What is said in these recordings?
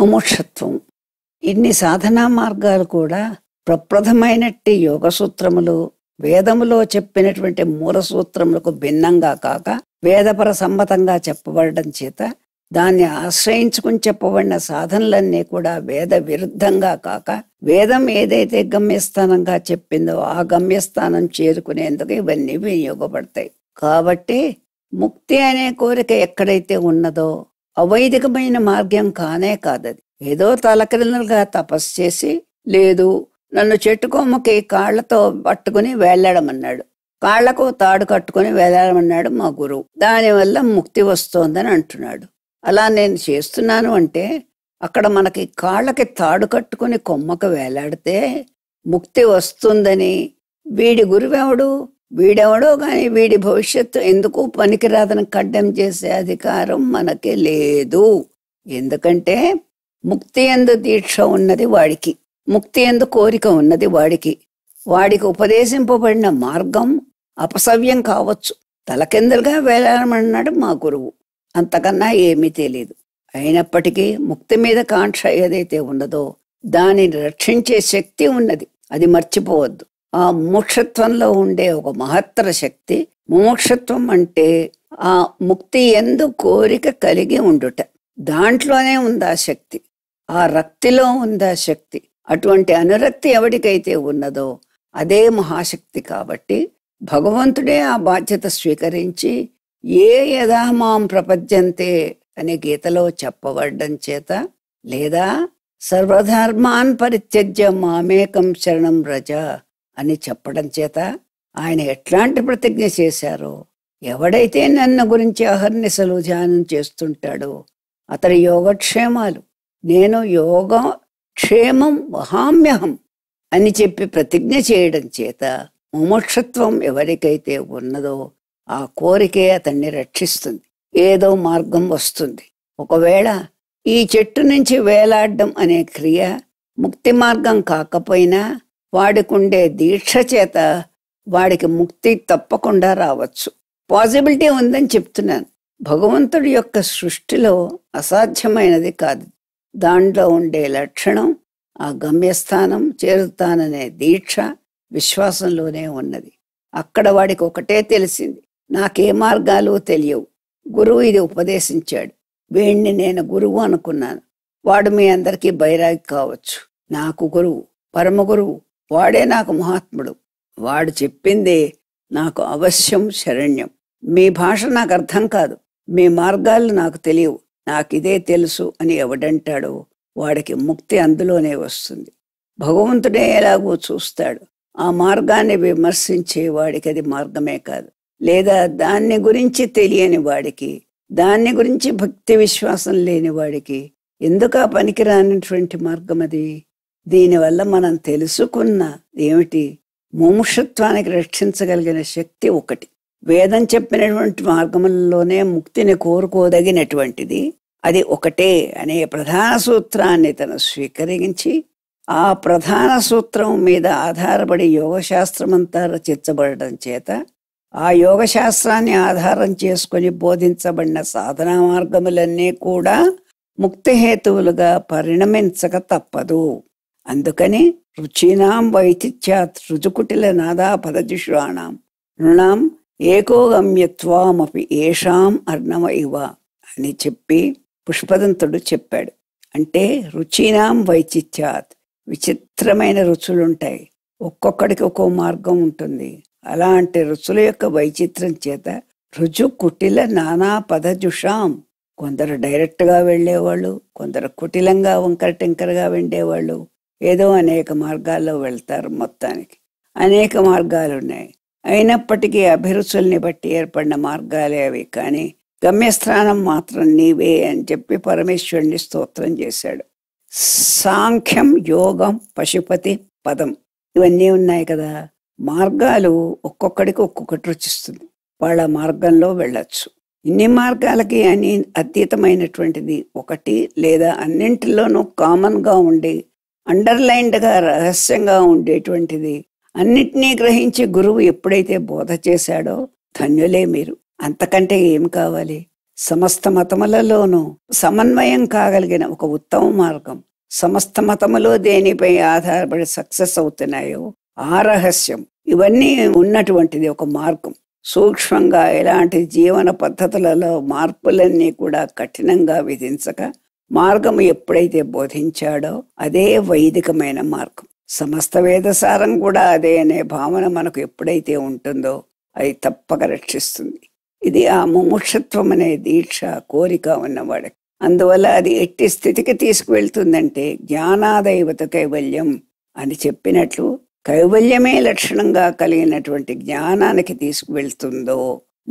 ముముక్షత్వం ఇన్ని సాధనా మార్గాలు కూడా ప్రప్రథమైనట్టి యోగ సూత్రములు వేదములో చెప్పినటువంటి మూల సూత్రములకు భిన్నంగా కాక వేదపర సమ్మతంగా చెప్పబడడం చేత దాన్ని ఆశ్రయించుకుని చెప్పబడిన సాధనలన్నీ కూడా వేద విరుద్ధంగా కాక వేదం ఏదైతే గమ్యస్థానంగా చెప్పిందో ఆ గమ్యస్థానం చేరుకునేందుకు ఇవన్నీ వినియోగపడతాయి కాబట్టి ముక్తి అనే కోరిక ఎక్కడైతే ఉన్నదో అవైదికమైన మార్గం కానే కాదది ఏదో తలక్రిందులుగా తపస్సు చేసి లేదు నన్ను చెట్టుకొమ్మకి కాళ్లతో పట్టుకుని వేలాడమన్నాడు కాళ్లకు తాడు కట్టుకుని వేలాడమన్నాడు మా గురువు దానివల్ల ముక్తి వస్తోందని అంటున్నాడు అలా నేను చేస్తున్నాను అంటే అక్కడ మనకి కాళ్ళకి తాడు కట్టుకుని కొమ్మకు వేలాడితే ముక్తి వస్తుందని వీడి గురువెవడు వీడెవడో కానీ వీడి భవిష్యత్తు ఎందుకు పనికిరాదని ఖడ్డం చేసే అధికారం మనకి లేదు ఎందుకంటే ముక్తి ఎందు దీక్ష ఉన్నది వాడికి ముక్తి ఎందు కోరిక ఉన్నది వాడికి వాడికి ఉపదేశింపబడిన మార్గం అపసవ్యం కావచ్చు తలకిందలుగా వేలాడమన్నాడు మా గురువు అంతకన్నా ఏమీ తెలియదు అయినప్పటికీ ముక్తి మీద కాంక్ష ఏదైతే ఉన్నదో దానిని రక్షించే శక్తి ఉన్నది అది మర్చిపోవద్దు ఆ మోక్షత్వంలో ఉండే ఒక మహత్తర శక్తి మోక్షత్వం అంటే ఆ ముక్తి ఎందు కోరిక కలిగి ఉండుట దాంట్లోనే ఉంది ఆ శక్తి ఆ రక్తిలో ఉంది ఆ శక్తి అటువంటి అనురక్తి ఎవరికైతే ఉన్నదో అదే మహాశక్తి కాబట్టి భగవంతుడే ఆ బాధ్యత స్వీకరించి ఏ యథా మాం ప్రపంచంతే అనే గీతలో చెప్పబడ్డం చేత లేదా సర్వధర్మాన్ పరిత్యజ్య మామేకం శరణం రజ అని చెప్పడం చేత ఆయన ఎట్లాంటి ప్రతిజ్ఞ చేశారో ఎవడైతే నన్ను గురించి అహర్నిశలు ధ్యానం చేస్తుంటాడో అతడి యోగక్షేమాలు నేను యోగ క్షేమం మహామ్యహం అని చెప్పి ప్రతిజ్ఞ చేయడం చేత ముమోక్షత్వం ఎవరికైతే ఉన్నదో ఆ కోరికే అతన్ని రక్షిస్తుంది ఏదో మార్గం వస్తుంది ఒకవేళ ఈ చెట్టు నుంచి వేలాడడం అనే క్రియ ముక్తి మార్గం కాకపోయినా వాడికుండే దీక్ష చేత వాడికి ముక్తి తప్పకుండా రావచ్చు పాజిబిలిటీ ఉందని చెప్తున్నాను భగవంతుడి యొక్క సృష్టిలో అసాధ్యమైనది కాదు దాంట్లో ఉండే లక్షణం ఆ గమ్యస్థానం చేరుతాననే దీక్ష విశ్వాసంలోనే ఉన్నది అక్కడ వాడికి ఒకటే తెలిసింది నాకే మార్గాలు తెలియవు గురువు ఇది ఉపదేశించాడు వీణ్ణి నేను గురువు అనుకున్నాను వాడు మీ అందరికీ బైరాగి కావచ్చు నాకు గురువు పరమ గురువు వాడే నాకు మహాత్ముడు వాడు చెప్పిందే నాకు అవశ్యం శరణ్యం మీ భాష నాకు అర్థం కాదు మీ మార్గాలు నాకు తెలియవు నాకు ఇదే తెలుసు అని ఎవడంటాడో వాడికి ముక్తి అందులోనే వస్తుంది భగవంతుడే ఎలాగో చూస్తాడు ఆ మార్గాన్ని విమర్శించే వాడికి అది మార్గమే కాదు లేదా దాన్ని గురించి తెలియని వాడికి దాన్ని గురించి భక్తి విశ్వాసం లేని వాడికి ఎందుక పనికిరానటువంటి మార్గం అది దీనివల్ల మనం తెలుసుకున్న ఏమిటి ముముషత్వానికి రక్షించగలిగిన శక్తి ఒకటి వేదం చెప్పినటువంటి మార్గంలోనే ముక్తిని కోరుకోదగినటువంటిది అది ఒకటే అనే ప్రధాన సూత్రాన్ని తను స్వీకరించి ఆ ప్రధాన సూత్రం మీద ఆధారపడి యోగశాస్త్రమంతా రచించబడడం చేత ఆ యోగశాస్త్రాన్ని ఆధారం చేసుకుని బోధించబడిన సాధనా మార్గములన్నీ కూడా ముక్తిహేతువులుగా పరిణమించక తప్పదు అందుకని రుచీనాం వైతిథ్యాత్ రుజుకుటిల నాదా పదజిష్వాణం నృణాం ఏకోగమ్యత్వామపి ఏషాం అర్ణవ ఇవ అని చెప్పి పుష్పదంతుడు చెప్పాడు అంటే రుచీనాం వైచిత్యాత్ విచిత్రమైన రుచులుంటాయి ఒక్కొక్కడికి ఒక్కో మార్గం ఉంటుంది అలాంటి రుచుల యొక్క వైచిత్రం చేత రుజు కుటిల నానా పద జుషాం కొందరు డైరెక్ట్గా వెళ్ళేవాళ్ళు కొందరు కుటిలంగా వంకర టింకరగా వెళ్ళేవాళ్ళు ఏదో అనేక మార్గాల్లో వెళ్తారు మొత్తానికి అనేక మార్గాలు ఉన్నాయి అయినప్పటికీ అభిరుచుల్ని బట్టి ఏర్పడిన మార్గాలే అవి కానీ గమ్యస్థానం మాత్రం నీవే అని చెప్పి పరమేశ్వరుని స్తోత్రం చేశాడు సాంఖ్యం యోగం పశుపతి పదం ఇవన్నీ ఉన్నాయి కదా మార్గాలు ఒక్కొక్కడికి ఒక్కొక్కటి రుచిస్తుంది వాళ్ళ మార్గంలో వెళ్ళచ్చు ఇన్ని మార్గాలకి అని అతీతమైనటువంటిది ఒకటి లేదా అన్నింటిలోనూ కామన్గా ఉండి అండర్లైన్డ్గా రహస్యంగా ఉండేటువంటిది అన్నిటినీ గ్రహించి గురువు ఎప్పుడైతే బోధ చేశాడో ధన్యులే మీరు అంతకంటే ఏం కావాలి సమస్త మతములలోనూ సమన్వయం కాగలిగిన ఒక ఉత్తమ మార్గం సమస్త మతములో దేనిపై ఆధారపడి సక్సెస్ అవుతున్నాయో ఆ రహస్యం ఇవన్నీ ఉన్నటువంటిది ఒక మార్గం సూక్ష్మంగా ఇలాంటి జీవన పద్ధతులలో మార్పులన్నీ కూడా కఠినంగా విధించక మార్గము ఎప్పుడైతే బోధించాడో అదే వైదికమైన మార్గం సమస్త వేదసారం కూడా అదే అనే భావన మనకు ఎప్పుడైతే ఉంటుందో అది తప్పక రక్షిస్తుంది ఇది ఆ ముముక్షత్వం అనే దీక్ష కోరిక ఉన్నవాడికి అందువల్ల అది ఎట్టి స్థితికి తీసుకువెళ్తుందంటే జ్ఞానాదైవత కైవల్యం అని చెప్పినట్లు కైవల్యమే లక్షణంగా కలిగినటువంటి జ్ఞానానికి తీసుకువెళ్తుందో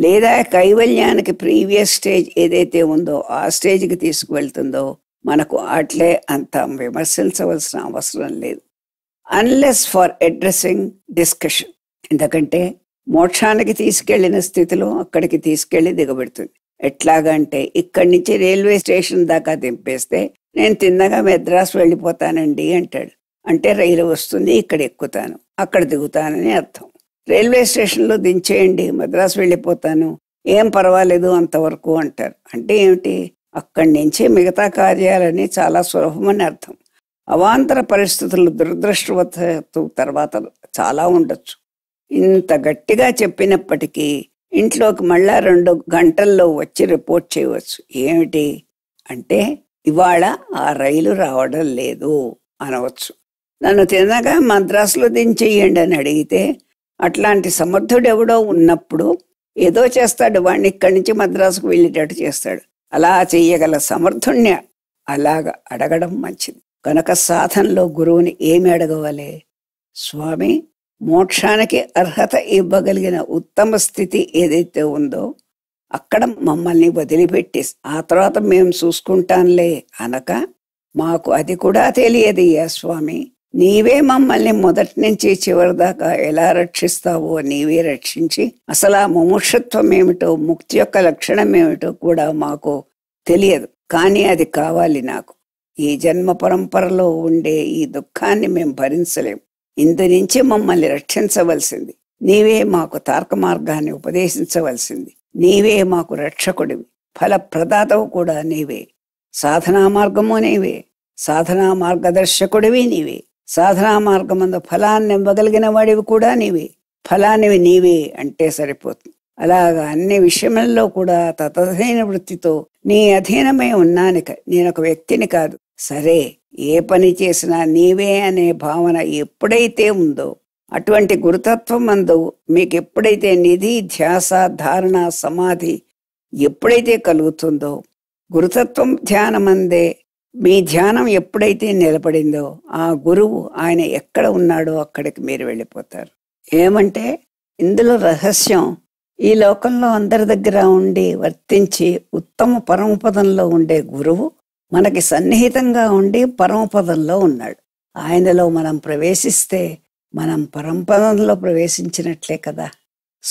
లేదా కైవల్యానికి ప్రీవియస్ స్టేజ్ ఏదైతే ఉందో ఆ స్టేజ్కి తీసుకువెళ్తుందో మనకు అట్లే అంత విమర్శించవలసిన అవసరం లేదు అన్లెస్ ఫర్ అడ్రస్సింగ్ డిస్కషన్ ఎందుకంటే మోక్షానికి తీసుకెళ్లిన స్థితిలో అక్కడికి తీసుకెళ్లి దిగబెడుతుంది ఎట్లాగంటే ఇక్కడి నుంచి రైల్వే స్టేషన్ దాకా దింపేస్తే నేను తిన్నగా మెద్రాస్ వెళ్ళిపోతానండి అంటాడు అంటే రైలు వస్తుంది ఇక్కడ ఎక్కుతాను అక్కడ దిగుతానని అర్థం రైల్వే స్టేషన్లో దించేయండి మద్రాసు వెళ్ళిపోతాను ఏం పర్వాలేదు అంతవరకు అంటారు అంటే ఏమిటి అక్కడి నుంచి మిగతా కార్యాలన్నీ చాలా సులభమని అర్థం అవాంతర పరిస్థితులు దురదృష్టవత తర్వాత చాలా ఉండొచ్చు ఇంత గట్టిగా చెప్పినప్పటికీ ఇంట్లోకి మళ్ళా రెండు గంటల్లో వచ్చి రిపోర్ట్ చేయవచ్చు ఏమిటి అంటే ఇవాళ ఆ రైలు రావడం లేదు అనవచ్చు నన్ను తినగా మద్రాసులో దించేయండి అని అడిగితే అట్లాంటి సమర్థుడెవడో ఉన్నప్పుడు ఏదో చేస్తాడు వాడిని ఇక్కడి నుంచి మద్రాసుకు వెళ్ళేటట్టు చేస్తాడు అలా చేయగల సమర్థుణ్య అలాగ అడగడం మంచిది కనుక సాధనలో గురువుని ఏమి అడగవాలి స్వామి మోక్షానికి అర్హత ఇవ్వగలిగిన ఉత్తమ స్థితి ఏదైతే ఉందో అక్కడ మమ్మల్ని వదిలిపెట్టి ఆ తర్వాత మేము చూసుకుంటాంలే అనక మాకు అది కూడా తెలియదయ్యా స్వామి నీవే మమ్మల్ని మొదటి నుంచి చివరి దాకా ఎలా రక్షిస్తావో నీవే రక్షించి అసలు ఆ ముముక్షత్వం ఏమిటో ముక్తి యొక్క లక్షణం ఏమిటో కూడా మాకు తెలియదు కానీ అది కావాలి నాకు ఈ జన్మ పరంపరలో ఉండే ఈ దుఃఖాన్ని మేము భరించలేం ఇందు నుంచి మమ్మల్ని రక్షించవలసింది నీవే మాకు తార్క మార్గాన్ని ఉపదేశించవలసింది నీవే మాకు రక్షకుడివి ఫలప్రదాతవు కూడా నీవే సాధనా మార్గము నీవే సాధనా మార్గదర్శకుడివి నీవే సాధనా మార్గమందు ఫలాన్ని ఇవ్వగలిగిన వాడివి కూడా నీవే ఫలానివి నీవే అంటే సరిపోతుంది అలాగా అన్ని విషయములలో కూడా తతధీన వృత్తితో నీ అధీనమే ఉన్నానిక నేనొక వ్యక్తిని కాదు సరే ఏ పని చేసినా నీవే అనే భావన ఎప్పుడైతే ఉందో అటువంటి గురుతత్వం అందు మీకు ఎప్పుడైతే నిధి ధ్యాస ధారణ సమాధి ఎప్పుడైతే కలుగుతుందో గురుతత్వం ధ్యానమందే మీ ధ్యానం ఎప్పుడైతే నిలబడిందో ఆ గురువు ఆయన ఎక్కడ ఉన్నాడో అక్కడికి మీరు వెళ్ళిపోతారు ఏమంటే ఇందులో రహస్యం ఈ లోకంలో అందరి దగ్గర ఉండి వర్తించి ఉత్తమ పరమపదంలో ఉండే గురువు మనకి సన్నిహితంగా ఉండి పరమపదంలో ఉన్నాడు ఆయనలో మనం ప్రవేశిస్తే మనం పరంపదంలో ప్రవేశించినట్లే కదా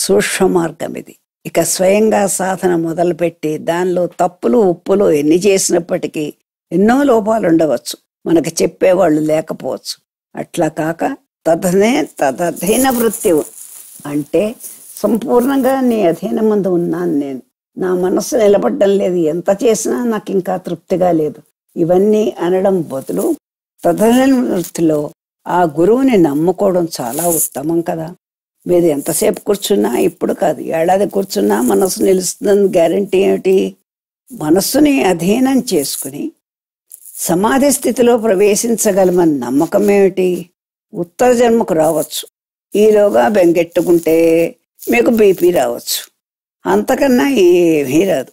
సూక్ష్మ మార్గం ఇది ఇక స్వయంగా సాధన మొదలుపెట్టి దానిలో తప్పులు ఉప్పులు ఎన్ని చేసినప్పటికీ ఎన్నో లోపాలు ఉండవచ్చు మనకు చెప్పేవాళ్ళు లేకపోవచ్చు అట్లా కాక తదనే తదధీన వృత్తి అంటే సంపూర్ణంగా నీ అధీన ముందు ఉన్నాను నేను నా మనసు నిలబడడం లేదు ఎంత చేసినా నాకు ఇంకా తృప్తిగా లేదు ఇవన్నీ అనడం బదులు తదన వృత్తిలో ఆ గురువుని నమ్ముకోవడం చాలా ఉత్తమం కదా మీరు ఎంతసేపు కూర్చున్నా ఇప్పుడు కాదు ఏడాది కూర్చున్నా మనసు నిలుస్తుందని గ్యారంటీ ఏమిటి మనస్సుని అధీనం చేసుకుని సమాధి స్థితిలో ప్రవేశించగలమని నమ్మకం ఏమిటి ఉత్తర జన్మకు రావచ్చు ఈలోగా బెంగెట్టుకుంటే మీకు బీపీ రావచ్చు అంతకన్నా ఏమీ రాదు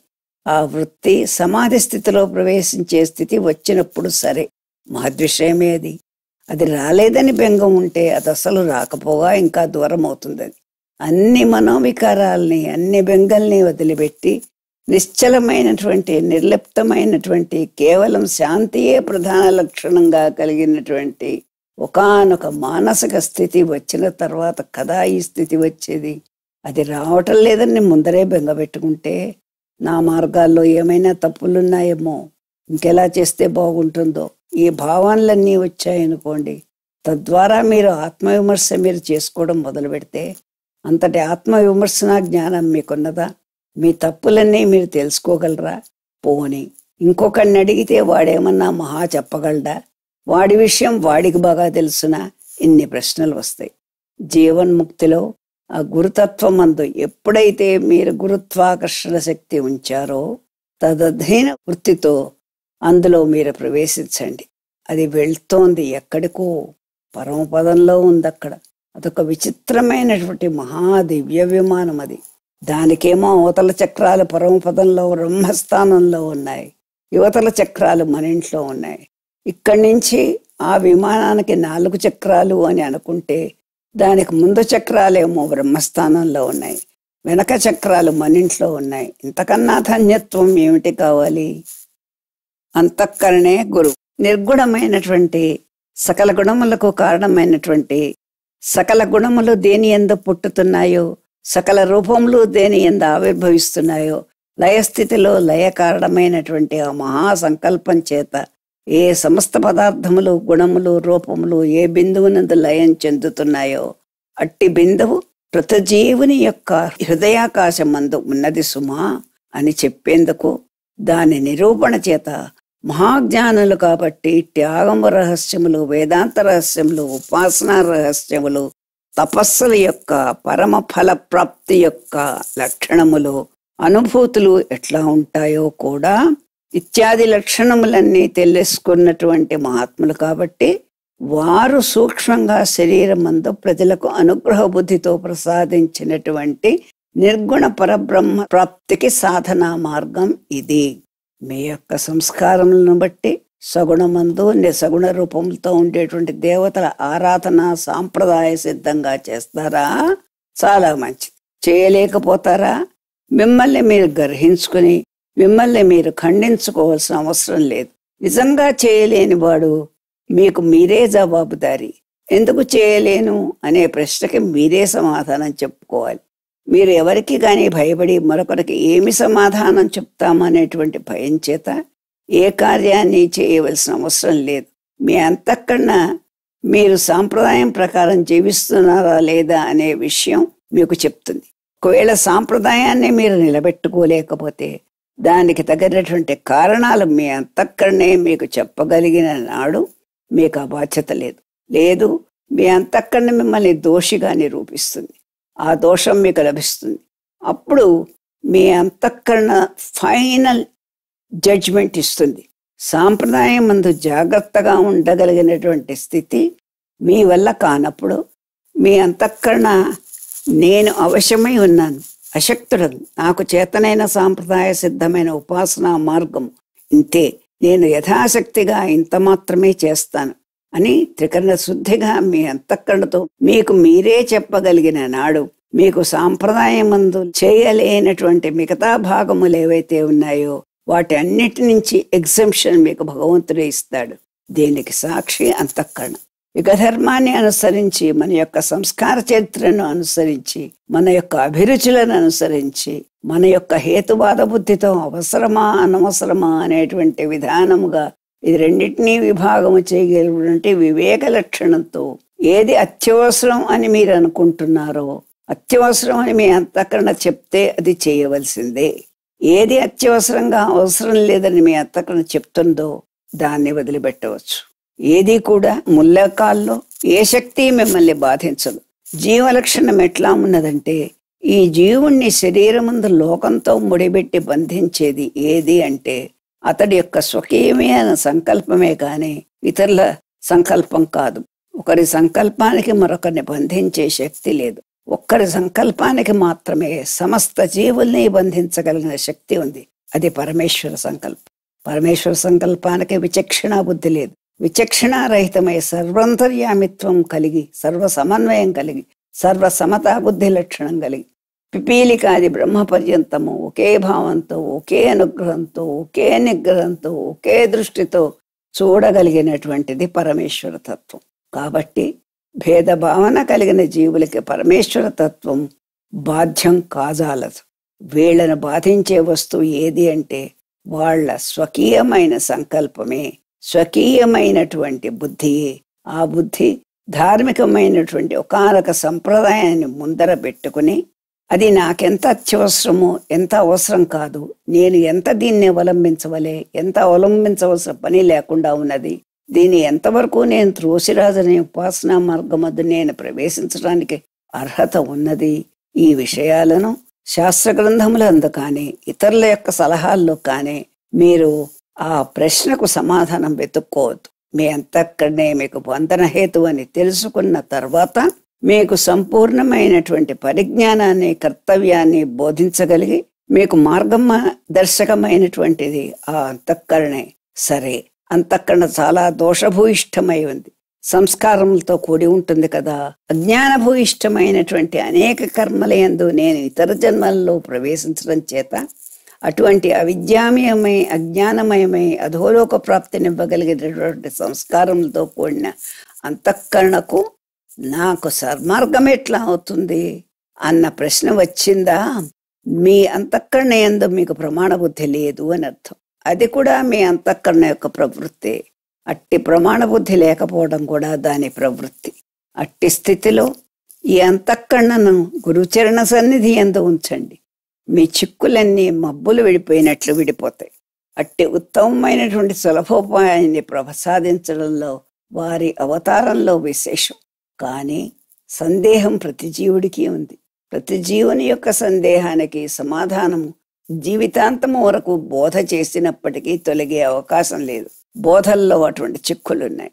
ఆ వృత్తి సమాధి స్థితిలో ప్రవేశించే స్థితి వచ్చినప్పుడు సరే మహద్విషయమే అది అది రాలేదని బెంగం ఉంటే అది అసలు రాకపోగా ఇంకా దూరం అవుతుంది అన్ని మనోవికారాలని అన్ని బెంగల్ని వదిలిపెట్టి నిశ్చలమైనటువంటి నిర్లిప్తమైనటువంటి కేవలం శాంతియే ప్రధాన లక్షణంగా కలిగినటువంటి ఒకనొక మానసిక స్థితి వచ్చిన తర్వాత కదా ఈ స్థితి వచ్చేది అది రావటం లేదని ముందరే బెంగపెట్టుకుంటే నా మార్గాల్లో ఏమైనా తప్పులున్నాయేమో ఇంకెలా చేస్తే బాగుంటుందో ఈ భావనలన్నీ వచ్చాయనుకోండి తద్వారా మీరు ఆత్మవిమర్శ మీరు చేసుకోవడం మొదలు పెడితే అంతటి ఆత్మవిమర్శన జ్ఞానం మీకున్నదా మీ తప్పులన్నీ మీరు తెలుసుకోగలరా పోని ఇంకొకడిని అడిగితే వాడేమన్నా మహా చెప్పగలడా వాడి విషయం వాడికి బాగా తెలుసునా ఇన్ని ప్రశ్నలు వస్తాయి జీవన్ముక్తిలో ఆ గురుతత్వం అందు ఎప్పుడైతే మీరు గురుత్వాకర్షణ శక్తి ఉంచారో తదధీన వృత్తితో అందులో మీరు ప్రవేశించండి అది వెళ్తోంది ఎక్కడికో పరమపదంలో ఉంది అక్కడ అదొక విచిత్రమైనటువంటి మహాదివ్య విమానం అది దానికేమో అవతల చక్రాలు పరమపదంలో బ్రహ్మస్థానంలో ఉన్నాయి యువతల చక్రాలు మన ఇంట్లో ఉన్నాయి ఇక్కడి నుంచి ఆ విమానానికి నాలుగు చక్రాలు అని అనుకుంటే దానికి ముందు చక్రాలేమో బ్రహ్మస్థానంలో ఉన్నాయి వెనక చక్రాలు మన ఇంట్లో ఉన్నాయి ఇంతకన్నా ధన్యత్వం ఏమిటి కావాలి అంతఃకరణే గురు నిర్గుణమైనటువంటి సకల గుణములకు కారణమైనటువంటి సకల గుణములు దేని ఎందు పుట్టుతున్నాయో సకల రూపములు దేని ఎందు ఆవిర్భవిస్తున్నాయో లయస్థితిలో లయ కారణమైనటువంటి ఆ మహాసంకల్పం చేత ఏ సమస్త పదార్థములు గుణములు రూపములు ఏ బిందువునందు లయం చెందుతున్నాయో అట్టి బిందువు ప్రతజీవుని యొక్క హృదయాకాశం మందు ఉన్నది సుమా అని చెప్పేందుకు దాని నిరూపణ చేత మహాజ్ఞానులు కాబట్టి త్యాగము రహస్యములు వేదాంత రహస్యములు ఉపాసనా రహస్యములు తపస్సుల యొక్క పరమ ఫల ప్రాప్తి యొక్క లక్షణములు అనుభూతులు ఎట్లా ఉంటాయో కూడా ఇత్యాది లక్షణములన్నీ తెలుసుకున్నటువంటి మహాత్ములు కాబట్టి వారు సూక్ష్మంగా శరీరం అందు ప్రజలకు అనుగ్రహ బుద్ధితో ప్రసాదించినటువంటి నిర్గుణ పరబ్రహ్మ ప్రాప్తికి సాధనా మార్గం ఇది మీ యొక్క సంస్కారములను బట్టి సగుణమందు నిసగుణ రూపంతో ఉండేటువంటి దేవతల ఆరాధన సాంప్రదాయ సిద్ధంగా చేస్తారా చాలా మంచిది చేయలేకపోతారా మిమ్మల్ని మీరు గ్రహించుకుని మిమ్మల్ని మీరు ఖండించుకోవాల్సిన అవసరం లేదు నిజంగా చేయలేని వాడు మీకు మీరే జవాబుదారి ఎందుకు చేయలేను అనే ప్రశ్నకి మీరే సమాధానం చెప్పుకోవాలి మీరు ఎవరికి కానీ భయపడి మరొకరికి ఏమి సమాధానం చెప్తామనేటువంటి భయం చేత ఏ కార్యాన్ని చేయవలసిన అవసరం లేదు మీ అంతకన్నా మీరు సాంప్రదాయం ప్రకారం జీవిస్తున్నారా లేదా అనే విషయం మీకు చెప్తుంది ఒకవేళ సాంప్రదాయాన్ని మీరు నిలబెట్టుకోలేకపోతే దానికి తగినటువంటి కారణాలు మీ అంతఃకరణే మీకు చెప్పగలిగిన నాడు మీకు ఆ బాధ్యత లేదు లేదు మీ అంతఃకరణ మిమ్మల్ని దోషిగా నిరూపిస్తుంది ఆ దోషం మీకు లభిస్తుంది అప్పుడు మీ అంతఃకరణ ఫైనల్ జడ్జ్మెంట్ ఇస్తుంది సాంప్రదాయం అందు జాగ్రత్తగా ఉండగలిగినటువంటి స్థితి మీ వల్ల కానప్పుడు మీ అంతఃకరణ నేను అవశ్యమై ఉన్నాను అశక్తుడను నాకు చేతనైన సాంప్రదాయ సిద్ధమైన ఉపాసనా మార్గం ఇంతే నేను యథాశక్తిగా ఇంత మాత్రమే చేస్తాను అని త్రికరణ శుద్ధిగా మీ అంతఃకరణతో మీకు మీరే చెప్పగలిగిన నాడు మీకు సాంప్రదాయం సాంప్రదాయమందు చేయలేనటువంటి మిగతా భాగములు ఏవైతే ఉన్నాయో వాటి అన్నిటి నుంచి ఎగ్జంప్షన్ మీకు భగవంతుడే ఇస్తాడు దీనికి సాక్షి అంతఃకరణ యుగ ధర్మాన్ని అనుసరించి మన యొక్క సంస్కార చరిత్రను అనుసరించి మన యొక్క అభిరుచులను అనుసరించి మన యొక్క హేతువాద బుద్ధితో అవసరమా అనవసరమా అనేటువంటి విధానముగా ఇది రెండింటినీ విభాగము చేయగలిగినటువంటి వివేక లక్షణంతో ఏది అత్యవసరం అని మీరు అనుకుంటున్నారో అత్యవసరం అని మీ అంతఃకరణ చెప్తే అది చేయవలసిందే ఏది అత్యవసరంగా అవసరం లేదని మీ అత్తకను చెప్తుందో దాన్ని వదిలిపెట్టవచ్చు ఏది కూడా ముల్లకాల్లో ఏ శక్తి మిమ్మల్ని బాధించదు జీవలక్షణం ఎట్లా ఉన్నదంటే ఈ జీవుణ్ణి శరీరముందు లోకంతో ముడిపెట్టి బంధించేది ఏది అంటే అతడి యొక్క స్వకీయమైన సంకల్పమే కానీ ఇతరుల సంకల్పం కాదు ఒకరి సంకల్పానికి మరొకరిని బంధించే శక్తి లేదు ఒక్కడి సంకల్పానికి మాత్రమే సమస్త జీవుల్ని బంధించగలిగిన శక్తి ఉంది అది పరమేశ్వర సంకల్పం పరమేశ్వర సంకల్పానికి విచక్షణ బుద్ధి లేదు విచక్షణారహితమై సర్వంతర్యామిత్వం కలిగి సర్వ సమన్వయం కలిగి సర్వ సమతా బుద్ధి లక్షణం కలిగి పిపీలికాది బ్రహ్మ పర్యంతము ఒకే భావంతో ఒకే అనుగ్రహంతో ఒకే నిగ్రహంతో ఒకే దృష్టితో చూడగలిగినటువంటిది పరమేశ్వర తత్వం కాబట్టి భేదభావన కలిగిన జీవులకి పరమేశ్వర తత్వం బాధ్యం కాజాలదు వీళ్లను బాధించే వస్తువు ఏది అంటే వాళ్ల స్వకీయమైన సంకల్పమే స్వకీయమైనటువంటి బుద్ధి ఆ బుద్ధి ధార్మికమైనటువంటి ఒకనొక సంప్రదాయాన్ని ముందర పెట్టుకుని అది నాకెంత అత్యవసరమో ఎంత అవసరం కాదు నేను ఎంత దీన్ని అవలంబించవలే ఎంత అవలంబించవలసిన పని లేకుండా ఉన్నది దీని ఎంతవరకు నేను త్రోసిరాజని ఉపాసనా మార్గం వద్ద నేను ప్రవేశించడానికి అర్హత ఉన్నది ఈ విషయాలను శాస్త్ర గ్రంథములందు కానీ ఇతరుల యొక్క సలహాల్లో కానీ మీరు ఆ ప్రశ్నకు సమాధానం వెతుక్కోవద్దు మీ అంతక్కడనే మీకు వందన హేతు అని తెలుసుకున్న తర్వాత మీకు సంపూర్ణమైనటువంటి పరిజ్ఞానాన్ని కర్తవ్యాన్ని బోధించగలిగి మీకు మార్గమ దర్శకమైనటువంటిది ఆ అంతఃకరణే సరే అంతఃకరణ చాలా దోషభూయిష్టమై ఉంది సంస్కారములతో కూడి ఉంటుంది కదా అజ్ఞానభూయిష్టమైనటువంటి అనేక కర్మలయందు నేను ఇతర జన్మల్లో ప్రవేశించడం చేత అటువంటి అవిద్యామయమై అజ్ఞానమయమై అధోలోక ప్రాప్తినివ్వగలిగినటువంటి సంస్కారములతో కూడిన అంతఃకరణకు నాకు సన్మార్గం ఎట్లా అవుతుంది అన్న ప్రశ్న వచ్చిందా మీ అంతఃకరణ ఎందు మీకు ప్రమాణ బుద్ధి లేదు అని అర్థం అది కూడా మీ అంతఃకరణ యొక్క ప్రవృత్తి అట్టి ప్రమాణ బుద్ధి లేకపోవడం కూడా దాని ప్రవృత్తి అట్టి స్థితిలో ఈ అంతఃకరణను గురుచరణ సన్నిధి ఎందు ఉంచండి మీ చిక్కులన్నీ మబ్బులు విడిపోయినట్లు విడిపోతాయి అట్టి ఉత్తమమైనటువంటి సులభోపాయాన్ని ప్రసాదించడంలో వారి అవతారంలో విశేషం కానీ సందేహం ప్రతి జీవుడికి ఉంది ప్రతి జీవుని యొక్క సందేహానికి సమాధానము జీవితాంతం వరకు బోధ చేసినప్పటికీ తొలగే అవకాశం లేదు బోధల్లో అటువంటి చిక్కులు ఉన్నాయి